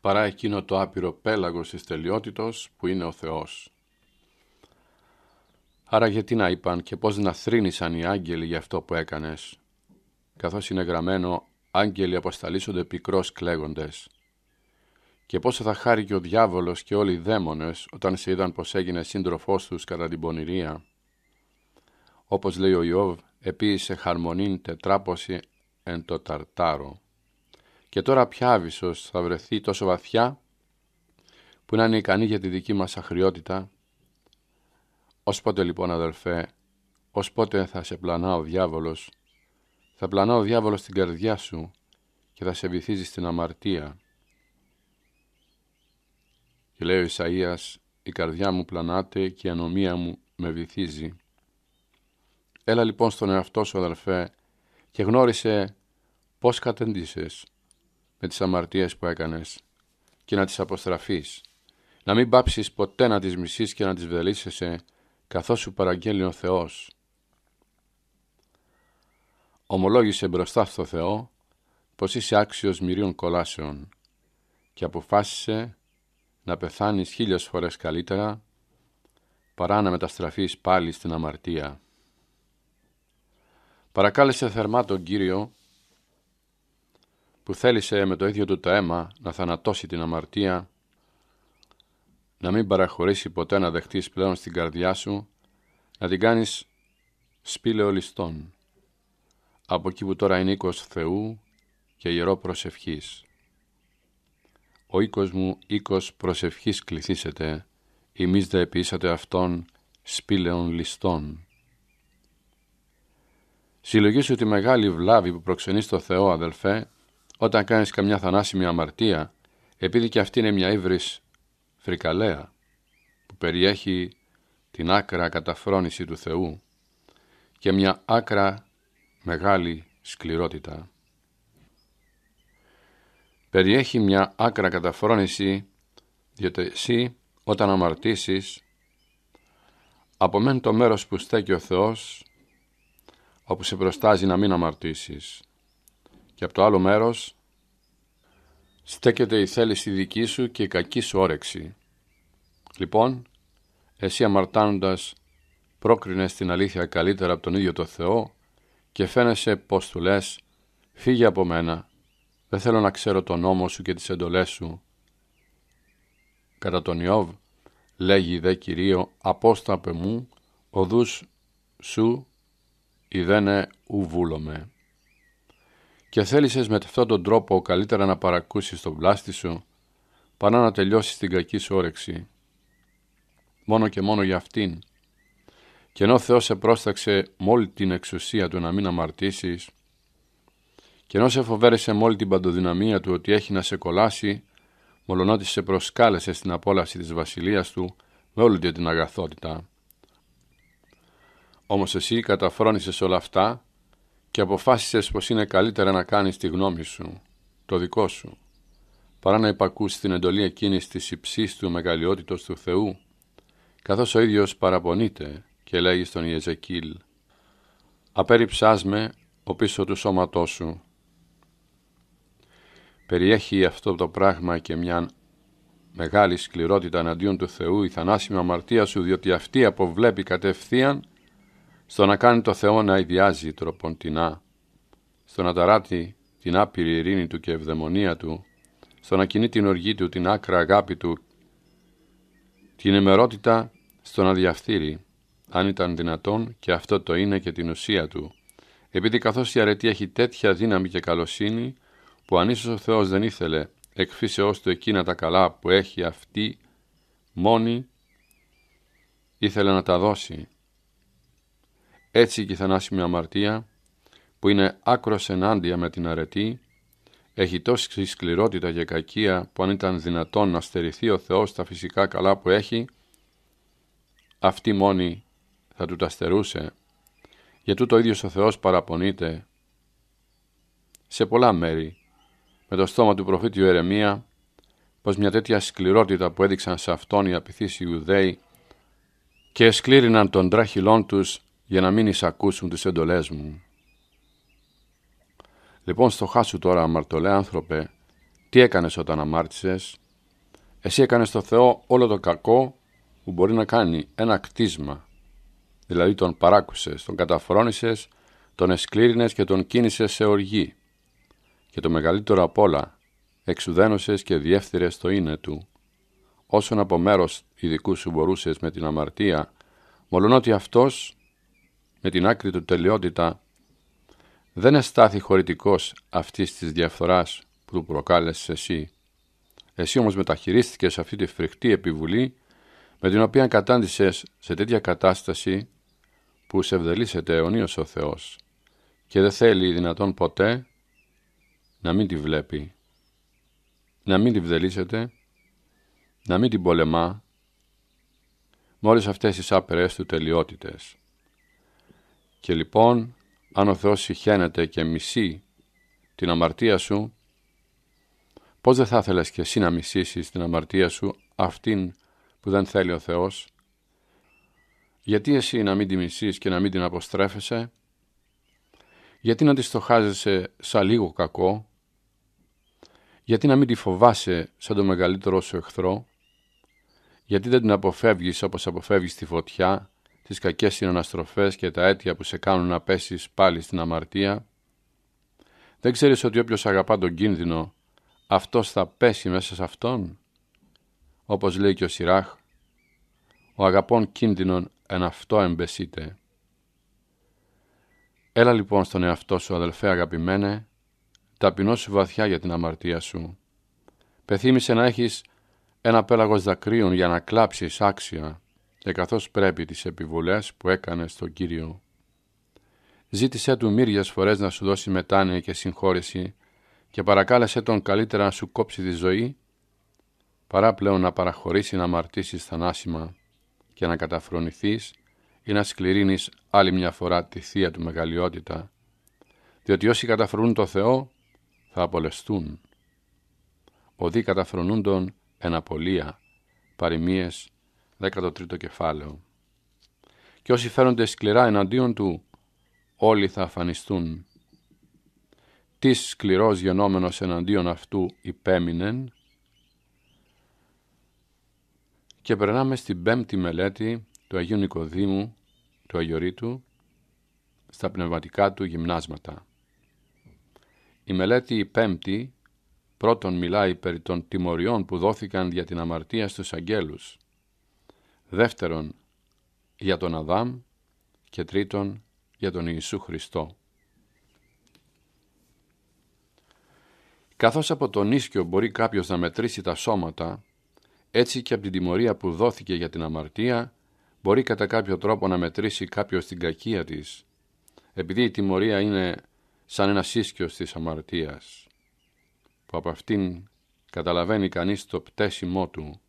παρά εκείνο το άπειρο πέλαγος της τελειότητος που είναι ο Θεός. Άρα γιατί να είπαν και πώς να θρύνησαν οι άγγελοι για αυτό που έκανες, καθώς είναι γραμμένο «Άγγελοι αποσταλίσσονται πικρός κλαίγοντες». Και πόσο θα χάρηκε ο διάβολος και όλοι οι δαίμονες όταν σε είδαν πως έγινε σύντροφός τους κατά την πονηρία. Όπως λέει ο Ιώβ, επίησε χαρμονήν τετράποση εν το ταρτάρο. Και τώρα πια άβυσος θα βρεθεί τόσο βαθιά που να είναι ικανή για τη δική μας αχριότητα. Ως πότε λοιπόν αδελφέ, ως πότε θα σε πλανά ο διάβολος, θα πλανά ο διάβολος την καρδιά σου και θα σε βυθίζει στην αμαρτία. Και λέει ο Ισαΐας, η καρδιά μου πλανάται και η ανομία μου με βυθίζει. Έλα λοιπόν στον εαυτό σου αδελφέ και γνώρισε πώς κατεντήσες με τις αμαρτίες που έκανες και να τις αποστραφείς. Να μην πάψεις ποτέ να τις μισείς και να τις βελίσσεσαι καθώς σου παραγγέλνει ο Θεός. Ομολόγησε μπροστά στο Θεό πως είσαι άξιος μυρίων κολάσεων και αποφάσισε να πεθάνεις χίλιες φορές καλύτερα παρά να μεταστραφείς πάλι στην αμαρτία. Παρακάλεσε θερμά τον Κύριο που θέλησε με το ίδιο του το αίμα να θανατώσει την αμαρτία, να μην παραχωρήσει ποτέ να δεχτείς πλέον στην καρδιά σου, να την κάνεις σπήλαιο ληστών, από εκεί που τώρα είναι οίκος Θεού και ιερό προσευχής. Ο οίκος μου οίκος προσευχής κληθήσετε, εμείς δε επίσατε αυτόν σπήλαιων ληστών. Συλλογήσου τη μεγάλη βλάβη που προξενεί στο Θεό, αδελφέ, όταν κάνεις καμιά θανάσιμη αμαρτία, επειδή και αυτή είναι μια ύβρις φρικαλέα, που περιέχει την άκρα καταφρόνηση του Θεού και μια άκρα μεγάλη σκληρότητα. Περιέχει μια άκρα καταφρόνηση, διότι εσύ όταν αμαρτήσεις, απομένει το μέρος που στέκει ο Θεός όπου σε προστάζει να μην αμαρτήσεις. Και από το άλλο μέρος στέκεται η θέληση δική σου και η κακή σου όρεξη. Λοιπόν, εσύ αμαρτάνοντας πρόκρινες την αλήθεια καλύτερα από τον ίδιο το Θεό και φαίνεσαι πως του λες «Φύγε από μένα, δεν θέλω να ξέρω τον νόμο σου και τις εντολές σου». Κατά τον Ιώβ λέγει δε Κυρίο «Απόσταπε μου οδούς σου ιδένε ουβούλομε. Και θέλησες με αυτόν τον τρόπο καλύτερα να παρακούσεις τον πλάστη σου, παρά να τελειώσεις την κακή σου όρεξη. Μόνο και μόνο για αυτήν. Και ενώ Θεός σε πρόσταξε με την εξουσία του να μην αμαρτήσεις, και ενώ σε φοβέρεσε μόλι την παντοδυναμία του ότι έχει να σε κολλάσει, μολονότι σε προσκάλεσε στην απόλαυση της βασιλείας του με όλη την αγαθότητα. Όμως εσύ καταφρόνησες όλα αυτά και αποφάσισες πως είναι καλύτερα να κάνεις τη γνώμη σου, το δικό σου, παρά να υπακούς την εντολή εκείνης της υψής του μεγαλειότητος του Θεού, καθώς ο ίδιος παραπονείται και λέγει στον Ιεζεκίλ «Απέριψάς με ο πίσω του σώματός σου». Περιέχει αυτό το πράγμα και μια μεγάλη σκληρότητα εναντίον του Θεού η θανάσιμη αμαρτία σου, διότι αυτή αποβλέπει κατευθείαν στο να κάνει το Θεό να ιδιάζει τροποντινά, στο να ταράτει την άπειρη ειρήνη του και ευδαιμονία του, στο να κινεί την οργή του, την άκρα αγάπη του, την εμερότητα στο να διαφθείρει, αν ήταν δυνατόν και αυτό το είναι και την ουσία του, επειδή καθώς η αρετή έχει τέτοια δύναμη και καλοσύνη, που αν ίσως ο Θεός δεν ήθελε εκφύσεώς του εκείνα τα καλά που έχει αυτή μόνη, ήθελε να τα δώσει έτσι και η θανάσιμη αμαρτία, που είναι άκρος ενάντια με την αρετή, έχει τόση σκληρότητα και κακία που αν ήταν δυνατόν να στερηθεί ο Θεός τα φυσικά καλά που έχει, αυτή μόνη θα του τα στερούσε. Για το ίδιος ο Θεός παραπονείται σε πολλά μέρη με το στόμα του προφήτη Ερεμία πως μια τέτοια σκληρότητα που έδειξαν σε αυτόν οι απειθείς Ιουδαίοι και σκλήριναν των τράχυλών τους για να μην εισακούσουν τις εντολές μου. Λοιπόν, στο χάσου τώρα, αμαρτωλέ άνθρωπε, τι έκανες όταν αμάρτησες. Εσύ έκανες στο Θεό όλο το κακό που μπορεί να κάνει ένα κτίσμα. Δηλαδή τον παράκουσες, τον καταφρόνησες, τον εσκλήρινες και τον κίνησες σε οργή. Και το μεγαλύτερο απ' όλα, εξουδένωσες και διεύθυρες το είναι του. Όσον από μέρος ειδικού σου μπορούσες με την αμαρτία, μολονότι αυτός με την άκρη του τελειότητα, δεν αισθάθη χωρητικός αυτής της διαφθοράς που του προκάλεσες εσύ. Εσύ όμως μεταχειρίστηκες αυτή τη φρικτή επιβουλή με την οποία κατάντησες σε τέτοια κατάσταση που σε ευδελίσεται αιωνίως ο Θεός και δεν θέλει δυνατόν ποτέ να μην τη βλέπει, να μην τη βδελίσεται, να μην την πολεμά με όλες αυτές τις άπερες του τελειότητες. Και λοιπόν, αν ο Θεός συχαίνεται και μισεί την αμαρτία σου, πώς δεν θα ήθελες και εσύ να μισήσεις την αμαρτία σου, αυτήν που δεν θέλει ο Θεός, γιατί εσύ να μην τη μισείς και να μην την αποστρέφεσαι, γιατί να τη στοχάζεσαι σαν λίγο κακό, γιατί να μην τη φοβάσαι σαν το μεγαλύτερό σου εχθρό, γιατί δεν την αποφεύγεις όπως αποφεύγεις τη φωτιά, τις κακές συναναστροφές και τα αίτια που σε κάνουν να πέσεις πάλι στην αμαρτία. Δεν ξέρεις ότι όποιος αγαπά τον κίνδυνο, αυτός θα πέσει μέσα σε αυτόν. Όπως λέει και ο Σιράχ, ο αγαπών κίνδυνον εν αυτό εμπεσείται. Έλα λοιπόν στον εαυτό σου αδελφέ αγαπημένε, σου βαθιά για την αμαρτία σου. Πεθύμησε να έχεις ένα πέλαγος δακρύων για να κλάψεις άξια και ε, καθώς πρέπει τις επιβουλές που έκανε στον Κύριο. Ζήτησέ του μύριες φορές να σου δώσει μετάνοια και συγχώρεση και παρακάλεσέ τον καλύτερα να σου κόψει τη ζωή παρά πλέον να παραχωρήσει να αμαρτήσεις θανάσιμα και να καταφρονηθείς ή να σκληρύνεις άλλη μια φορά τη θεία του μεγαλειότητα, διότι όσοι καταφρονούν το Θεό θα απολεστούν. Οδοί καταφρονούν τον εναπολία, παροιμίες 13ο κεφάλαιο. Και όσοι φέρονται σκληρά εναντίον του, όλοι θα αφανιστούν. Τι σκληρός γενόμενος εναντίον αυτού υπέμεινε. Και περνάμε στην πέμπτη μελέτη του Αγίου Νικοδήμου, του Αγιορείτου, στα πνευματικά του γυμνάσματα. Η μελέτη η πέμπτη πρώτον μιλάει περί των τιμωριών που δόθηκαν για την αμαρτία στους αγγέλους δεύτερον για τον Αδάμ και τρίτον για τον Ιησού Χριστό. Καθώς από τον ίσκιο μπορεί κάποιος να μετρήσει τα σώματα, έτσι και από την τιμωρία που δόθηκε για την αμαρτία, μπορεί κατά κάποιο τρόπο να μετρήσει κάποιος την κακία της, επειδή η τιμωρία είναι σαν ένας ίσκιος της αμαρτίας, που από αυτήν καταλαβαίνει κανείς το πτέσιμό του,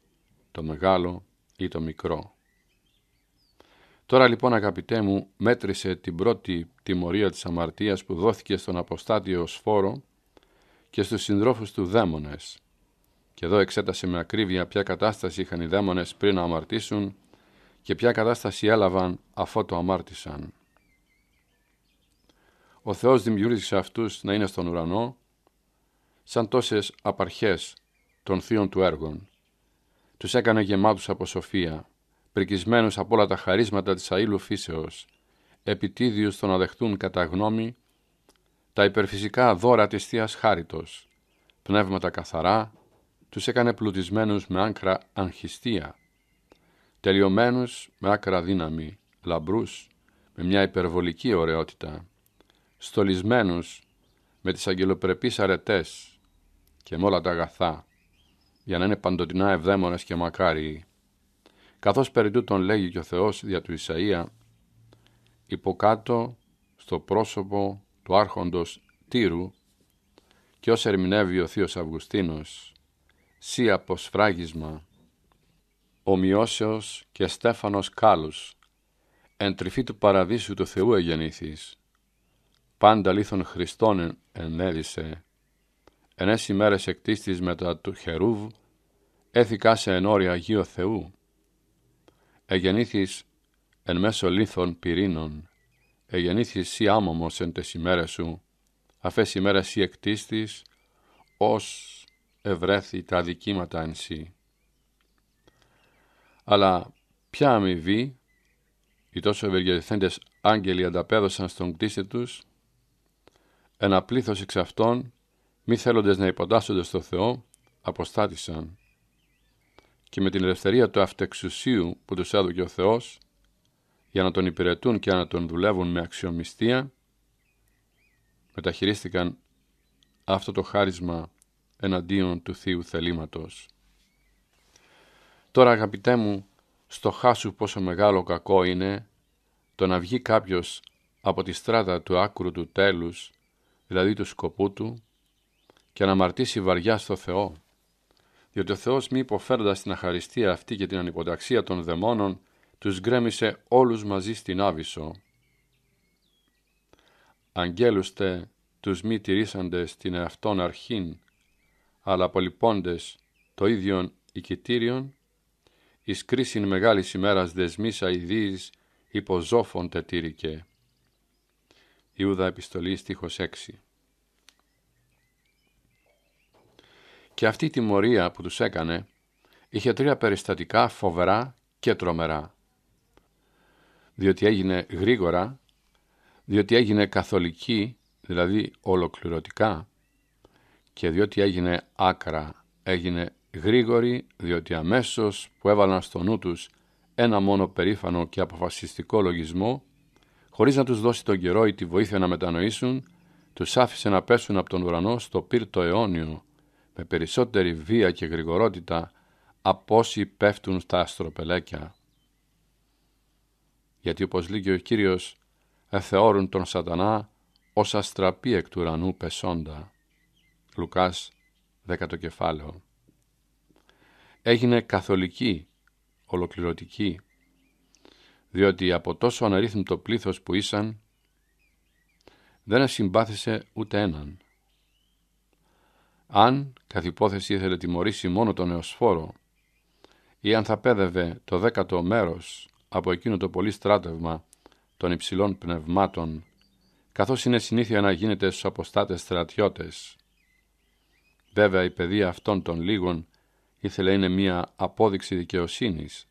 το μεγάλο ή το μικρό. Τώρα λοιπόν αγαπητέ μου μέτρησε την πρώτη τιμωρία της αμαρτίας που δόθηκε στον Αποστάτιο Σφόρο και στους συντρόφους του δαίμονες. Και εδώ εξέτασε με ακρίβεια ποια κατάσταση είχαν οι δαίμονες πριν να αμαρτήσουν και ποια κατάσταση έλαβαν αφού το αμάρτησαν. Ο Θεός δημιούργησε αυτούς να είναι στον ουρανό σαν τόσες απαρχές των θείων του έργων τους έκανε γεμάτους από σοφία, πρικισμένους από όλα τα χαρίσματα της αήλου φύσεως, επιτίδιους στο να δεχτούν κατά γνώμη τα υπερφυσικά δώρα της Θείας Χάριτος, πνεύματα καθαρά, τους έκανε πλουτισμένους με άκρα αγχιστία, τελειωμένους με άκρα δύναμη, λαμπρούς, με μια υπερβολική ωραιότητα, στολισμένους με τις αγγελοπρεπείς αρετές και με όλα τα αγαθά, για να είναι παντοτινά ευδαίμονες και μακάριοι. Καθώς περί τούτον λέγει και ο Θεός δια του Ισαΐα, υποκάτω στο πρόσωπο του άρχοντος Τύρου και ως ερμηνεύει ο Θείος Αυγουστίνος, σύ αποσφράγισμα, ομοιώσεως και στέφανος κάλους, εν τρυφή του παραδείσου του Θεού εγεννήθης, πάντα λίθων Χριστών ενέδησε, ενές ημέρες εκτίστης μετά του Χερούβ, έθηκά σε ενόρια Αγίου Θεού. Εγεννήθης εν μέσω λίθων πυρήνων, εγεννήθης σύ άμωμος εν τες ημέρες σου, αφές ημέρες σύ εκτίστης, ως ευρέθη τα δικήματα εν σύ. Αλλά ποια αμοιβή οι τόσο ευεργεθέντες άγγελοι ανταπέδωσαν στον κτίστη τους, ένα πλήθος εξ αυτών μη θέλοντες να υποτάσσονται στο Θεό, αποστάτησαν και με την ελευθερία του αυτεξουσίου που τους έδωκε ο Θεός, για να τον υπηρετούν και να τον δουλεύουν με αξιομιστία, μεταχειρίστηκαν αυτό το χάρισμα εναντίον του Θείου θελήματος. Τώρα αγαπητέ μου, στο χάσου πόσο μεγάλο κακό είναι το να βγει κάποιος από τη στράτα του άκρου του τέλους, δηλαδή του σκοπού του, και να αμαρτήσει βαριά στο Θεό. Διότι ο Θεός μη υποφέροντας την αχαριστία αυτή και την ανυποταξία των δαιμόνων, τους γκρέμισε όλους μαζί στην Άβυσσο. Αγγέλουστε τους μη τηρήσαντες την εαυτόν αρχήν, αλλά απολυπώντες το ίδιον οικητήριον, εις κρίσιν μεγάλης ημέρας δεσμής αηδής υποζόφων τετήρικε. Ιούδα Επιστολή στίχος 6 Και αυτή η τιμωρία που τους έκανε είχε τρία περιστατικά φοβερά και τρομερά. Διότι έγινε γρήγορα, διότι έγινε καθολική, δηλαδή ολοκληρωτικά, και διότι έγινε άκρα, έγινε γρήγορη, διότι αμέσως που έβαλαν στο νου τους ένα μόνο περήφανο και αποφασιστικό λογισμό, χωρίς να τους δώσει τον καιρό ή τη βοήθεια να μετανοήσουν, τους άφησε να πέσουν από τον ουρανό στο πύρτο αιώνιο με περισσότερη βία και γρηγορότητα από όσοι πέφτουν στα αστροπελέκια. Γιατί όπως και ο Κύριος, εθεώρουν τον σατανά ως αστραπή εκ του ουρανού πεσόντα. Λουκάς, δέκατο κεφάλαιο. Έγινε καθολική, ολοκληρωτική, διότι από τόσο αναρρύθμιτο πλήθος που ήσαν, δεν ασυμπάθησε ούτε έναν αν καθ' υπόθεση ήθελε τιμωρήσει μόνο τον εωσφόρο ή αν θα πέδευε το δέκατο μέρος από εκείνο το πολύ στράτευμα των υψηλών πνευμάτων, καθώς είναι συνήθεια να γίνεται στους αποστάτες στρατιώτες. Βέβαια η παιδεία αυτών των λίγων ήθελε είναι μία απόδειξη δικαιοσύνης,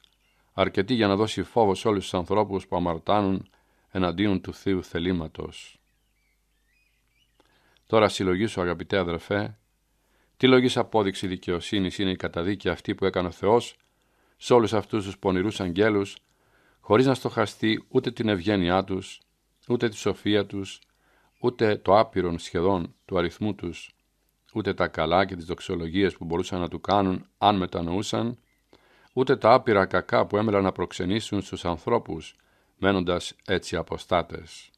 αρκετή για να δώσει φόβο σε όλους τους ανθρώπους που αμαρτάνουν εναντίον του Θείου θελήματος. Τώρα συλλογήσου αγαπητέ αδερφέ τι λογής απόδειξη δικαιοσύνης είναι η καταδίκη αυτή που έκανε ο Θεός σε όλους αυτούς τους πονηρούς αγγέλους, χωρίς να στοχαστεί ούτε την ευγένειά τους, ούτε τη σοφία τους, ούτε το άπειρον σχεδόν του αριθμού τους, ούτε τα καλά και τις δοξολογίες που μπορούσαν να του κάνουν αν μετανοούσαν, ούτε τα άπειρα κακά που έμελαν να προξενήσουν στους ανθρώπους, μένοντας έτσι αποστάτες.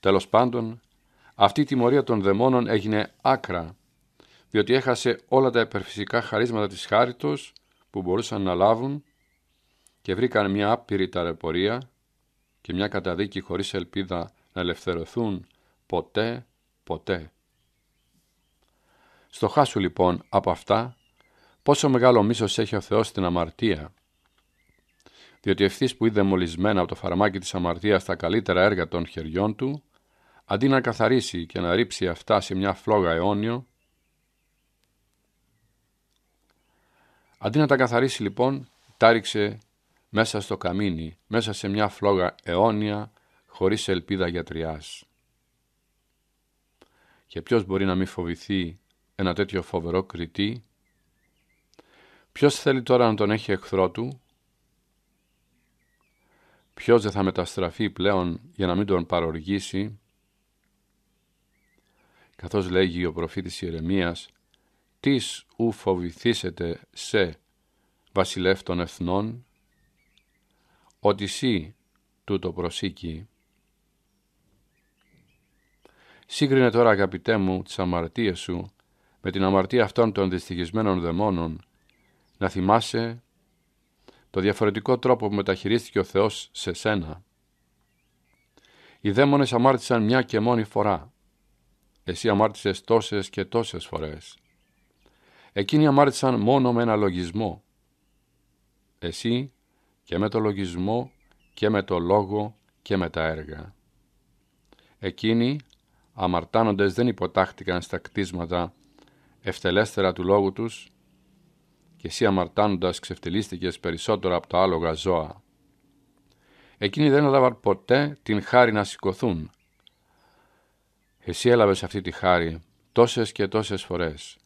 Τέλος πάντων, αυτή η τιμωρία των δαιμόνων έγινε άκρα διότι έχασε όλα τα υπερφυσικά χαρίσματα της χάριτος που μπορούσαν να λάβουν και βρήκαν μια άπειρη ταρεπορία και μια καταδίκη χωρίς ελπίδα να ελευθερωθούν ποτέ, ποτέ. Στο χάσου λοιπόν από αυτά πόσο μεγάλο μίσος έχει ο Θεός στην αμαρτία διότι ευθύς που είδε μολυσμένα από το φαρμάκι της αμαρτίας τα καλύτερα έργα των χεριών του, αντί να καθαρίσει και να ρίψει αυτά σε μια φλόγα αιώνιο, Αντί να τα καθαρίσει λοιπόν, τα μέσα στο καμίνι, μέσα σε μια φλόγα αιώνια, χωρίς ελπίδα γιατριάς. Και ποιος μπορεί να μην φοβηθεί ένα τέτοιο φοβερό κριτή. Ποιος θέλει τώρα να τον έχει εχθρό του. Ποιος δεν θα μεταστραφεί πλέον για να μην τον παροργήσει. Καθώς λέγει ο προφήτης Ιερεμίας Τις ου φοβηθήσετε σε βασιλεύ των εθνών, ότι σύ τούτο προσήκει. Σύγκρινε τώρα αγαπητέ μου τις αμαρτίες σου με την αμαρτία αυτών των δυστυχισμένων δαιμόνων, να θυμάσαι το διαφορετικό τρόπο που μεταχειρίστηκε ο Θεός σε σένα. Οι δαίμονες αμάρτησαν μια και μόνη φορά. Εσύ αμάρτησες τόσες και τόσες φορές. Εκείνοι αμάρτησαν μόνο με ένα λογισμό. Εσύ και με το λογισμό και με το λόγο και με τα έργα. Εκείνοι αμαρτάνοντες δεν υποτάχτηκαν στα κτίσματα ευτελέστερα του λόγου τους και εσύ αμαρτάνοντας ξεφτυλίστηκες περισσότερο από τα άλογα ζώα. Εκείνοι δεν έλαβαν ποτέ την χάρη να σηκωθούν. Εσύ έλαβες αυτή τη χάρη τόσες και τόσες φορές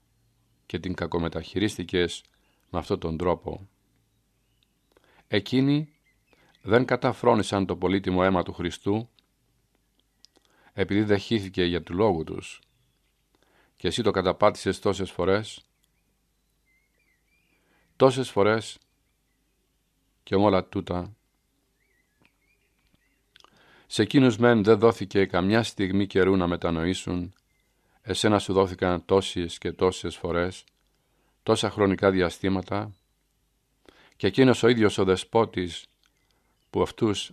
και την κακομεταχειρίστηκες με αυτόν τον τρόπο. Εκείνοι δεν καταφρόνησαν το πολύτιμο αίμα του Χριστού επειδή δεχήθηκε για του λόγου τους και εσύ το καταπάτησες τόσες φορές τόσες φορές και με όλα τούτα σε εκείνους μεν δεν δόθηκε καμιά στιγμή καιρού να μετανοήσουν Εσένα σου δόθηκαν τόσες και τόσες φορές, τόσα χρονικά διαστήματα και εκείνος ο ίδιος ο δεσπότης που αυτούς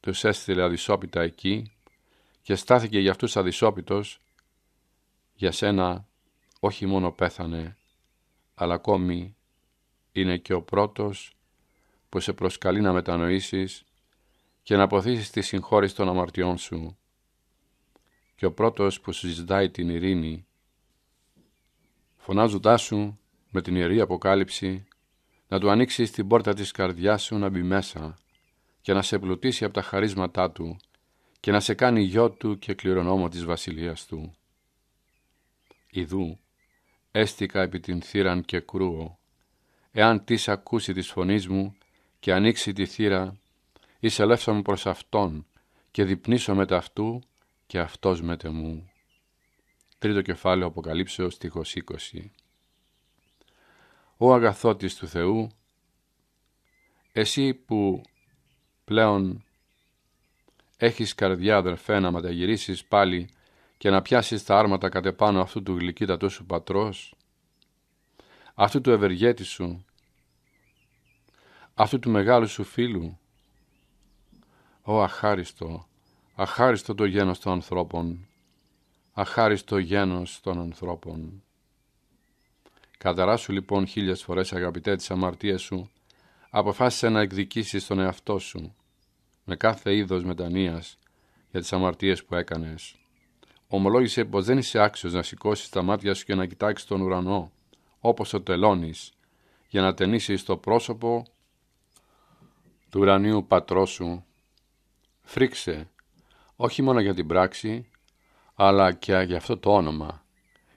τους έστειλε αδυσόπιτα εκεί και στάθηκε για αυτούς αδυσόπιτος, για σένα όχι μόνο πέθανε, αλλά ακόμη είναι και ο πρώτος που σε προσκαλεί να μετανοήσεις και να αποθήσεις τη συγχώρηση των αμαρτιών σου και ο πρώτος που συζητάει την ειρήνη, φωνάζοντάς σου με την Ιερή Αποκάλυψη να του ανοίξεις την πόρτα της καρδιάς σου να μπει μέσα και να σε πλουτίσει από τα χαρίσματά του και να σε κάνει γιο του και κληρονόμο της βασιλείας του. Ιδού, έστικα επί την θύραν και κρούω, εάν της ακούσει της φωνής μου και ανοίξει τη θύρα, εισελεύσω με προς Αυτόν και διπνήσω μετά Αυτού και αυτός μέτε μου. Τρίτο κεφάλαιο αποκαλύψεως, στίχος 20. Ο αγαθότης του Θεού, εσύ που πλέον έχεις καρδιά αδερφέ να ματαγυρίσεις πάλι και να πιάσεις τα άρματα κατ' επάνω αυτού του γλυκύτατου σου πατρός, αυτού του ευεργέτη σου, αυτού του μεγάλου σου φίλου, ο αχάριστο, Αχάριστο το γένος των ανθρώπων, αχάριστο γένος των ανθρώπων. Καταράσου λοιπόν χίλιες φορές αγαπητέ τις αμαρτίες σου, αποφάσισε να εκδικήσεις τον εαυτό σου, με κάθε είδος μετανοίας για τις αμαρτίες που έκανες. Ομολόγησε πως δεν είσαι άξιος να σηκώσεις τα μάτια σου και να κοιτάξεις τον ουρανό, όπως το τελώνεις, για να ταινίσεις το πρόσωπο του ουρανίου πατρός σου. Φρίξε όχι μόνο για την πράξη, αλλά και για αυτό το όνομα,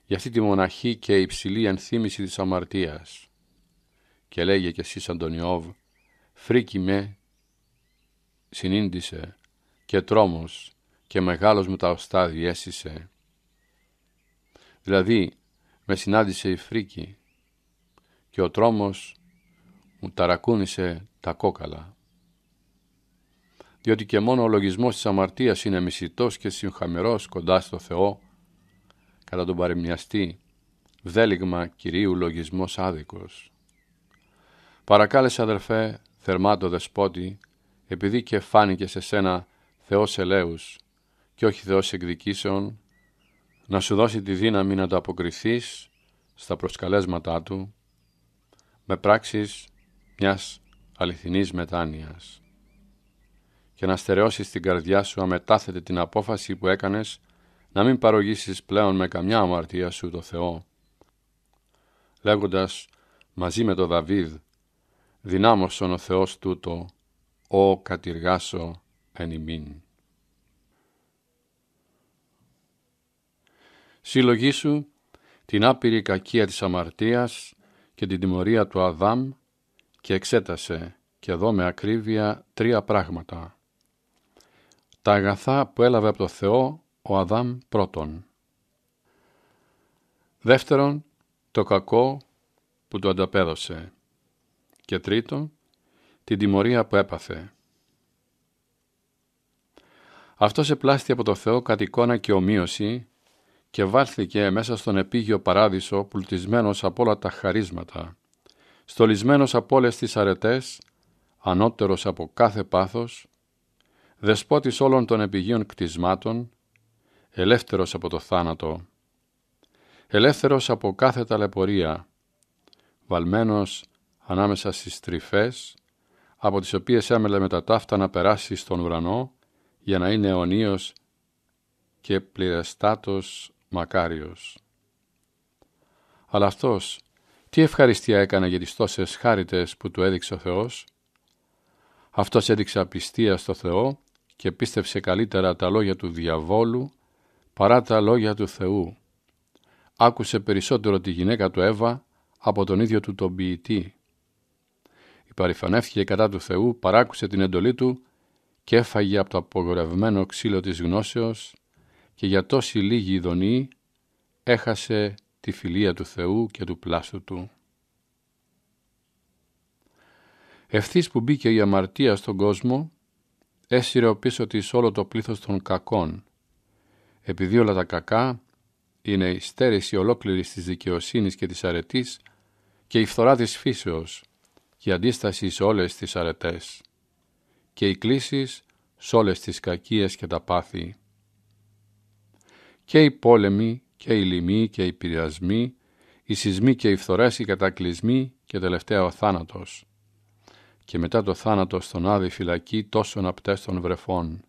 για αυτή τη μοναχή και υψηλή ενθύμηση της αμαρτίας. Και λέγε κι εσύ Αντωνιόβ, φρίκι με, συνήντησε και τρόμος και μεγάλος μου τα οστά διέσυσε. Δηλαδή, με συνάντησε η φρίκη και ο τρόμος μου ταρακούνησε τα κόκαλα διότι και μόνο ο λογισμός της αμαρτίας είναι μισητός και συγχαμερός κοντά στο Θεό, κατά τον παρεμιαστή, δελίγμα Κυρίου λογισμός άδικος. Παρακάλεσε αδερφέ, θερμά το δεσπότη, επειδή και φάνηκε σε σένα Θεός ελέους και όχι Θεός εκδικήσεων, να σου δώσει τη δύναμη να το αποκριθείς στα προσκαλέσματά Του με πράξεις μιας αληθινής μετάνοιας και να στερεώσεις την καρδιά σου αμετάθετε την απόφαση που έκανες να μην παρογήσεις πλέον με καμιά αμαρτία σου το Θεό. Λέγοντας μαζί με τον Δαβίδ «Δυνάμωσον ο Θεός τούτο, ο κατηργάσω εν ημίν». Συλλογή σου την άπειρη κακία της αμαρτίας και την τιμωρία του Αδάμ και εξέτασε και εδώ με ακρίβεια τρία πράγματα τα αγαθά που έλαβε από το Θεό ο Αδάμ πρώτον. Δεύτερον, το κακό που του ανταπέδωσε. Και τρίτον, την τιμωρία που έπαθε. Αυτός επλάστη από το Θεό κατ' εικόνα και ομοίωση και βάλθηκε μέσα στον επίγειο παράδεισο πλουτισμένος από όλα τα χαρίσματα, στολισμένος από όλες τις αρετές, ανώτερος από κάθε πάθος, δεσπότης όλων των επιγείων κτισμάτων, ελεύθερος από το θάνατο, ελεύθερος από κάθε ταλαιπωρία, βαλμένος ανάμεσα στις τρυφές, από τις οποίες έμελε με τα ταύτα να περάσει στον ουρανό, για να είναι αιωνίος και πληρεστάτος μακάριος. Αλλά αυτός, τι ευχαριστία έκανε για τις τόσες χάριτες που του έδειξε ο Θεός. Αυτός έδειξε απιστία στο Θεό και πίστευσε καλύτερα τα λόγια του διαβόλου παρά τα λόγια του Θεού. Άκουσε περισσότερο τη γυναίκα του Εύα από τον ίδιο του τον ποιητή. Υπαρηφανεύτηκε κατά του Θεού, παράκουσε την εντολή του και έφαγε από το απογορευμένο ξύλο της γνώσεως και για τόση λίγη ειδονή έχασε τη φιλία του Θεού και του πλάσου του. Ευθύς που μπήκε η αμαρτία στον κόσμο, έσυρε ο πίσω της όλο το πλήθος των κακών. Επειδή όλα τα κακά είναι η στέρηση ολόκληρης της δικαιοσύνης και της αρετής και η φθορά της φύσεως και η αντίσταση σε όλες τις αρετές και οι κλήσεις σε όλες τις κακίες και τα πάθη. Και οι πόλεμοι και οι λοιμοί και οι πειρασμοί, οι σεισμοί και οι φθορές, οι κατακλυσμοί και τελευταία ο θάνατος και μετά το θάνατο στον άδη φυλακή τόσων απτέστων βρεφών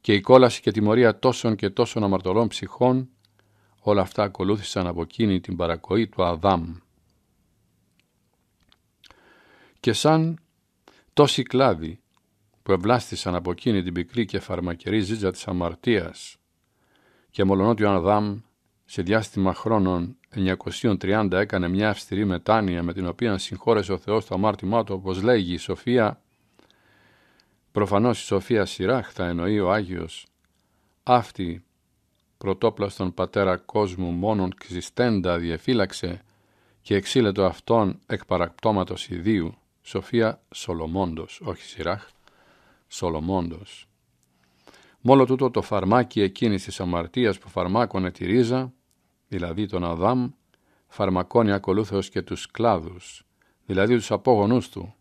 και η κόλαση και τιμωρία τόσων και τόσων αμαρτωλών ψυχών, όλα αυτά ακολούθησαν από εκείνη την παρακοή του Αδάμ. Και σαν τόση κλάδη που ευλάστησαν από εκείνη την πικρή και φαρμακερή ζήτζα της αμαρτίας και μολονότι ο Αδάμ σε διάστημα χρόνων 930 έκανε μια αυστηρή μετάνοια με την οποία συγχώρεσε ο Θεός το αμάρτημά του όπως λέγει η Σοφία προφανώς η Σοφία Σιράχτα εννοεί ο Άγιος αυτή πρωτόπλαστον πατέρα κόσμου μόνον ξυστέντα διεφύλαξε και εξήλετο αυτόν εκ παραπτώματος ιδίου Σοφία Σολομόντος όχι Σιράχ Σολομόντος Μόλο τούτο το φαρμάκι εκείνης της αμαρτίας που φαρμάκωνε τη ρίζα δηλαδή τον Αδάμ, φαρμακώνει ακολούθως και τους κλάδους, δηλαδή τους απόγονούς του.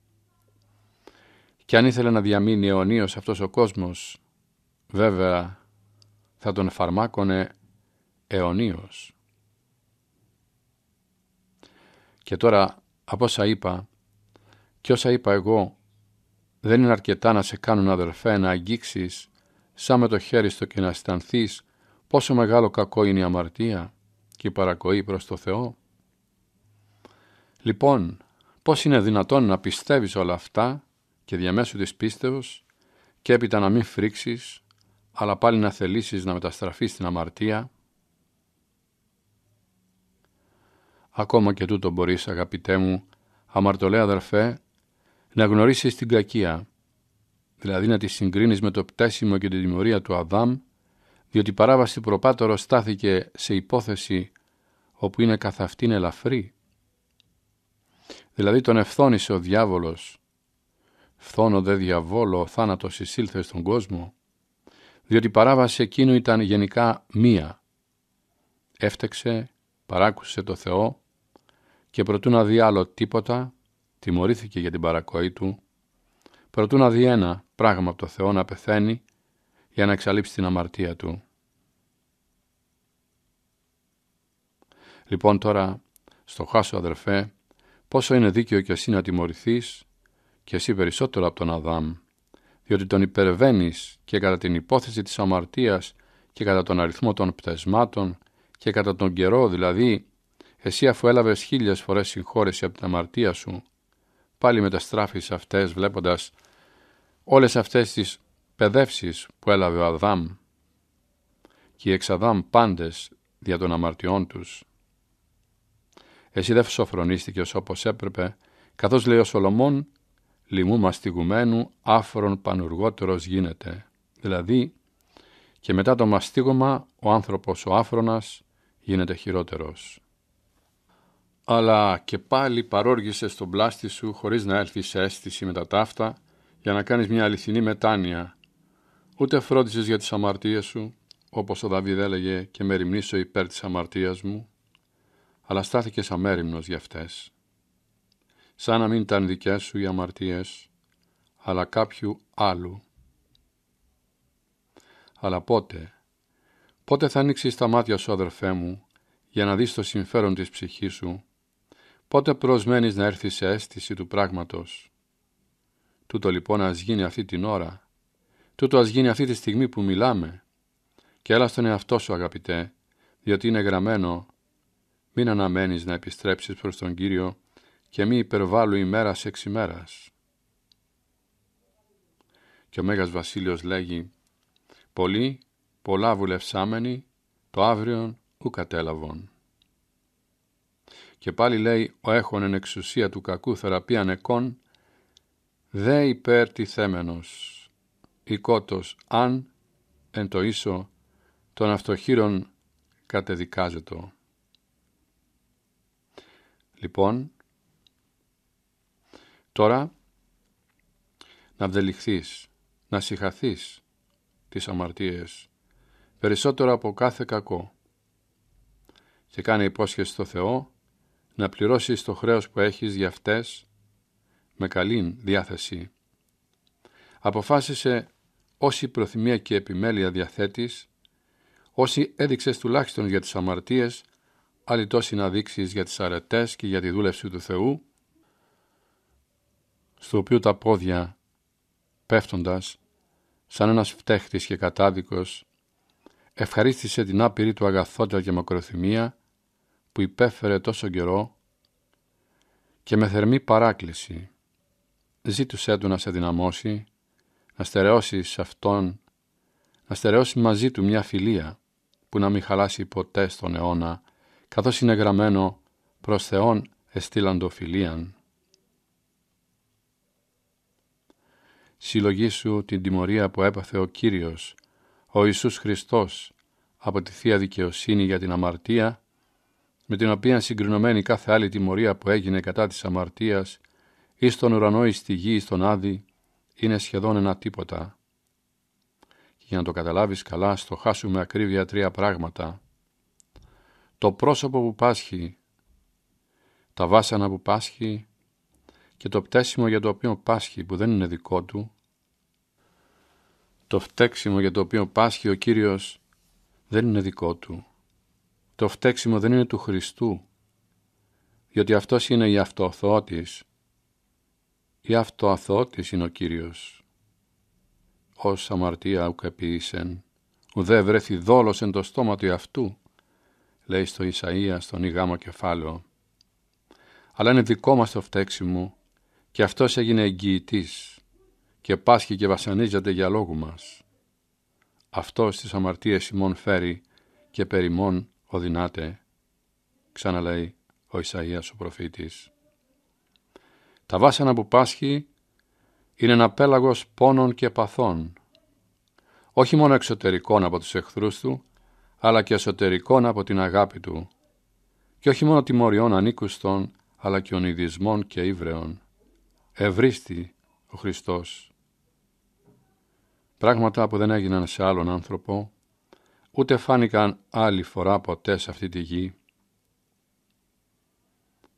Και αν ήθελε να διαμείνει αιωνίως αυτός ο κόσμος, βέβαια θα τον φαρμάκωνε αιωνίως. Και τώρα από όσα είπα και όσα είπα εγώ δεν είναι αρκετά να σε κάνουν αδερφέ να αγγίξεις σαν με το χέρι στο και να αισθανθείς πόσο μεγάλο κακό είναι η αμαρτία και η παρακοή προς το Θεό. Λοιπόν, πώς είναι δυνατόν να πιστεύεις όλα αυτά και διαμέσου της πίστεως και έπειτα να μην φρίξεις, αλλά πάλι να θελήσεις να μεταστραφείς στην αμαρτία. Ακόμα και τούτο μπορείς, αγαπητέ μου, αμαρτωλέ αδερφέ, να γνωρίσεις την κακία, δηλαδή να τη συγκρίνεις με το πτέσιμο και την τιμωρία του Αδάμ διότι η παράβαση προπάτορος στάθηκε σε υπόθεση όπου είναι καθ' αυτήν ελαφρύ. Δηλαδή τον ευθόνησε ο διάβολος. Φθόνο δε διαβόλο, ο θάνατος εισήλθε στον κόσμο, διότι η παράβαση εκείνου ήταν γενικά μία. Έφτεξε, παράκουσε το Θεό και προτού να δει άλλο τίποτα, τιμωρήθηκε για την παρακοή του, προτού να δει ένα πράγμα από το Θεό να πεθαίνει, για να εξαλείψει την αμαρτία του. Λοιπόν τώρα, στο χάσο αδερφέ, πόσο είναι δίκαιο και εσύ να τιμωρηθείς και εσύ περισσότερο από τον Αδάμ, διότι τον υπερβαίνεις και κατά την υπόθεση της αμαρτίας και κατά τον αριθμό των πτεσμάτων και κατά τον καιρό, δηλαδή, εσύ αφού έλαβες χίλιες φορές συγχώρεση από την αμαρτία σου, πάλι μεταστράφεις αυτές βλέποντας όλες αυτές τις παιδεύσεις που έλαβε ο Αδάμ και οι εξαδάμ πάντες δια των αμαρτιών τους. Εσύ δεν φσοφρονίστηκες όπως έπρεπε, καθώς λέει ο Σολομών, λοιμού μαστιγουμένου άφρον πανουργότερος γίνεται. Δηλαδή, και μετά το μαστίγωμα, ο άνθρωπος ο άφρονας γίνεται χειρότερος. Αλλά και πάλι παρόργησε τον πλάστη σου χωρίς να έλθεις σε αίσθηση με τα ταύτα για να κάνεις μια αληθινή μετάνοια ούτε φρόντισες για τις αμαρτίες σου, όπως ο Δαβίδ έλεγε και με ρημνήσω υπέρ της αμαρτίας μου, αλλά στάθηκες αμέριμνος για αυτές. Σαν να μην ήταν δικές σου οι αμαρτίες, αλλά κάποιου άλλου. Αλλά πότε, πότε θα ανοίξεις τα μάτια σου αδερφέ μου, για να δεις το συμφέρον της ψυχής σου, πότε προσμένεις να έρθεις σε αίσθηση του πράγματος. Τούτο λοιπόν ας γίνει αυτή την ώρα, Τούτο ας γίνει αυτή τη στιγμή που μιλάμε. Και έλα στον εαυτό σου αγαπητέ, διότι είναι γραμμένο «Μην αναμένεις να επιστρέψεις προς τον Κύριο και μη υπερβάλλου ημέρας εξ ημέρας». Και ο Μέγας Βασίλειος λέγει «Πολλοί, πολλά βουλευσάμενοι, το αύριον ου κατέλαβον». Και πάλι λέει «Ο έχων εν εξουσία του κακού θεραπεία νεκών, δε υπέρ θέμενος» οικότος αν εν το ίσο των αυτοχείρων κατεδικάζετο. Λοιπόν, τώρα να βδελιχθείς, να συχαθείς τις αμαρτίες περισσότερο από κάθε κακό και κάνε υπόσχεση στο Θεό να πληρώσεις το χρέος που έχεις για αυτές με καλή διάθεση. Αποφάσισε όση προθυμία και επιμέλεια διαθέτεις, όση έδειξες τουλάχιστον για τις αμαρτίες, άλλη τόση να για τις αρετές και για τη δούλευση του Θεού, στο οποίο τα πόδια, πέφτοντας, σαν ένας φταίχτης και κατάδικος, ευχαρίστησε την άπειρη του αγαθότητα και μακροθυμία που υπέφερε τόσο καιρό και με θερμή παράκληση ζήτουσέ του να σε δυναμώσει να στερεώσεις αυτόν, να στερεώσει μαζί του μια φιλία που να μην χαλάσει ποτέ στον αιώνα, καθώς είναι γραμμένο προς Θεόν εστίλαντο φιλίαν. Συλλογήσου την τιμωρία που έπαθε ο Κύριος, ο Ιησούς Χριστός, από τη Θεία Δικαιοσύνη για την αμαρτία, με την οποία συγκρινωμένη κάθε άλλη τιμωρία που έγινε κατά της αμαρτίας, ή στον ουρανό ή στη γη ή στον άδη, είναι σχεδόν ένα τίποτα. Και για να το καταλάβεις καλά, στο χάσουμε ακρίβεια τρία πράγματα. Το πρόσωπο που πάσχει, τα βάσανα που πάσχει και το πτέσιμο για το οποίο πάσχει που δεν είναι δικό του, το φταίξιμο για το οποίο πάσχει ο Κύριος δεν είναι δικό του. Το φταίξιμο δεν είναι του Χριστού, διότι αυτός είναι η αυτοθότης, ή αυτοαθώτης είναι ο Κύριος. Ως αμαρτία ουκ επίησεν, ουδέ βρέθη δόλος εν το στόμα του αυτού, λέει στο Ισαΐα στον Ιγάμο κεφάλαιο. Αλλά είναι δικό μας το φταίξιμο και αυτός έγινε εγγυητής και πάσχει και βασανίζεται για λόγου μας. Αυτός τις αμαρτίες ημών φέρει και περιμών οδυνάται, ξαναλέει ο Ισαΐας ο προφήτης. Τα βάσανα που πάσχει είναι ένα πέλαγος πόνων και παθών, όχι μόνο εξωτερικών από τους εχθρούς του, αλλά και εσωτερικών από την αγάπη του, και όχι μόνο τιμωριών ανήκουστων, αλλά και ονειδισμών και ύβρεων. Ευρίστη ο Χριστός. Πράγματα που δεν έγιναν σε άλλον άνθρωπο, ούτε φάνηκαν άλλη φορά ποτέ σε αυτή τη γη.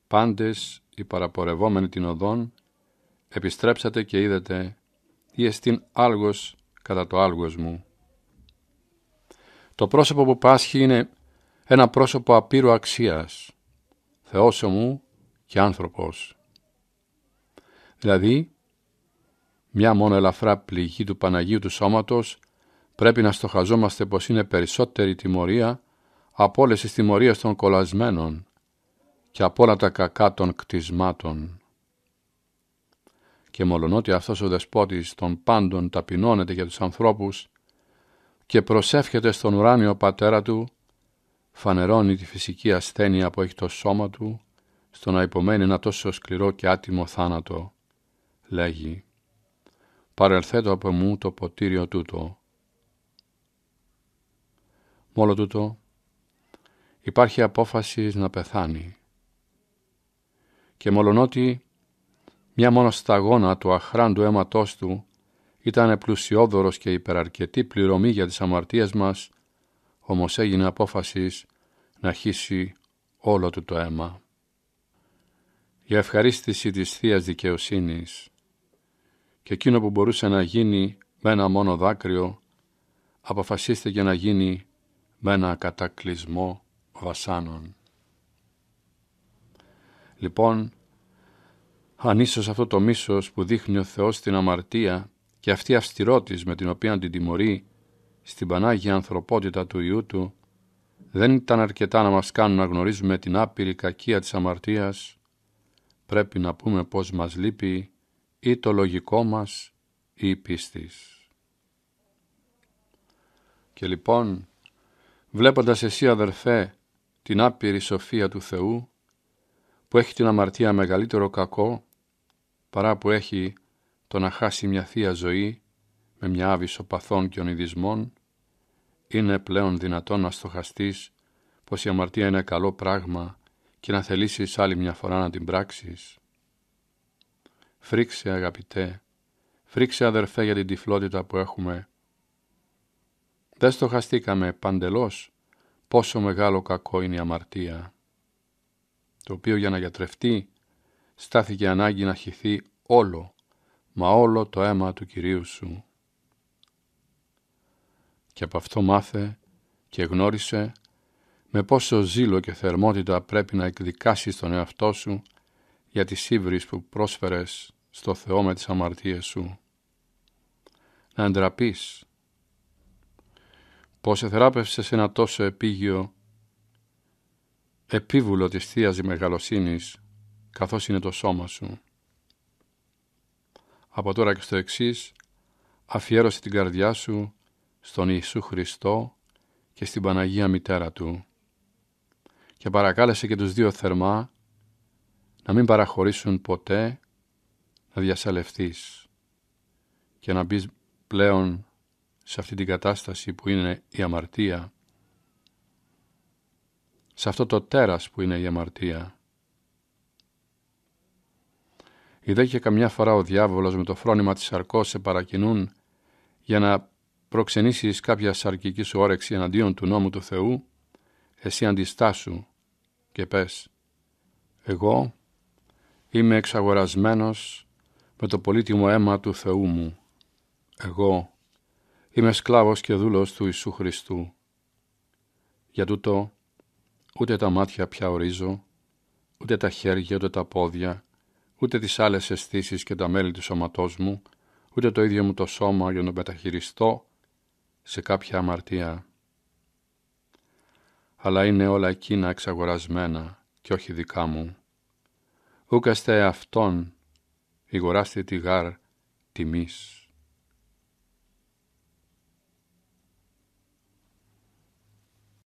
Πάντες οι παραπορευόμενοι την οδόν, επιστρέψατε και είδατε ή εστίν άλγος κατά το άλγος μου. Το πρόσωπο που πάσχει είναι ένα πρόσωπο απείρου αξίας, Θεός μου και άνθρωπος. Δηλαδή, μια μόνο ελαφρά πληγή του Παναγίου του σώματος πρέπει να στοχαζόμαστε πως είναι περισσότερη τιμωρία από όλες τις τιμωρίες των κολασμένων, και από όλα τα κακά των κτισμάτων. Και μολονότι αυτός ο δεσπότης των πάντων ταπεινώνεται για τους ανθρώπους και προσεύχεται στον ουράνιο πατέρα του, φανερώνει τη φυσική ασθένεια που έχει το σώμα του στο να υπομένει ένα τόσο σκληρό και άτιμο θάνατο. Λέγει «Παρελθέτω από μου το ποτήριο τούτο». Μόλο τούτο υπάρχει απόφαση να πεθάνει και μολονότι μια μόνο σταγόνα του αχράντου αίματός του ήταν πλουσιόδωρος και υπεραρκετή πληρωμή για τις αμαρτίες μας, όμως έγινε απόφασης να χύσει όλο του το αίμα. Για ευχαρίστηση της θείας Δικαιοσύνης και εκείνο που μπορούσε να γίνει με ένα μόνο δάκρυο, αποφασίστηκε να γίνει με ένα κατακλυσμό βασάνων. Λοιπόν, αν ίσως αυτό το μίσος που δείχνει ο Θεός στην αμαρτία και αυτή η αυστηρότης με την οποία την τιμωρεί στην Πανάγια ανθρωπότητα του Ιού του, δεν ήταν αρκετά να μας κάνουν να γνωρίζουμε την άπειρη κακία της αμαρτίας, πρέπει να πούμε πως μας λείπει ή το λογικό μας ή η το λογικο μας η η πιστή. Και λοιπόν, βλέποντας εσύ αδερφέ την άπειρη σοφία του Θεού, που έχει την αμαρτία μεγαλύτερο κακό παρά που έχει το να χάσει μια θεία ζωή με μια άβυσο παθών και ονειδισμών, είναι πλέον δυνατόν να στοχαστείς πως η αμαρτία είναι καλό πράγμα και να θελήσεις άλλη μια φορά να την πράξεις. Φρίξε αγαπητέ, φρίξε αδερφέ για την τυφλότητα που έχουμε. Δεν στοχαστήκαμε παντελώς πόσο μεγάλο κακό είναι η αμαρτία το οποίο για να γιατρευτεί στάθηκε ανάγκη να χυθεί όλο, μα όλο το αίμα του Κυρίου σου. Και από αυτό μάθε και γνώρισε με πόσο ζήλο και θερμότητα πρέπει να εκδικάσεις τον εαυτό σου για τις ύβρις που πρόσφερες στο Θεό με τις αμαρτίες σου. Να εντραπείς. Πώς εθεράπευσες ένα τόσο επίγειο επίβουλο της Θείας Μεγαλοσύνης, καθώς είναι το σώμα σου. Από τώρα και στο εξής, αφιέρωσε την καρδιά σου στον Ιησού Χριστό και στην Παναγία Μητέρα Του και παρακάλεσε και τους δύο θερμά να μην παραχωρήσουν ποτέ να διασαλευτείς και να μπεις πλέον σε αυτή την κατάσταση που είναι η αμαρτία σε αυτό το τέρας που είναι η αμαρτία. Ιδέ και καμιά φορά ο διάβολος με το φρόνημα της σαρκός σε παρακινούν για να προξενήσεις κάποια σαρκική σου όρεξη εναντίον του νόμου του Θεού, εσύ αντιστάσου και πες «Εγώ είμαι εξαγορασμένος με το πολύτιμο αίμα του Θεού μου. Εγώ είμαι σκλάβος και δούλος του Ιησού Χριστού. Για τούτο ούτε τα μάτια πια ορίζω, ούτε τα χέρια, ούτε τα πόδια, ούτε τις άλλες αισθήσεις και τα μέλη του σώματός μου, ούτε το ίδιο μου το σώμα για να μεταχειριστώ σε κάποια αμαρτία. Αλλά είναι όλα εκείνα εξαγορασμένα και όχι δικά μου. Ούκαστε αυτόν, η τη γάρ τιμής.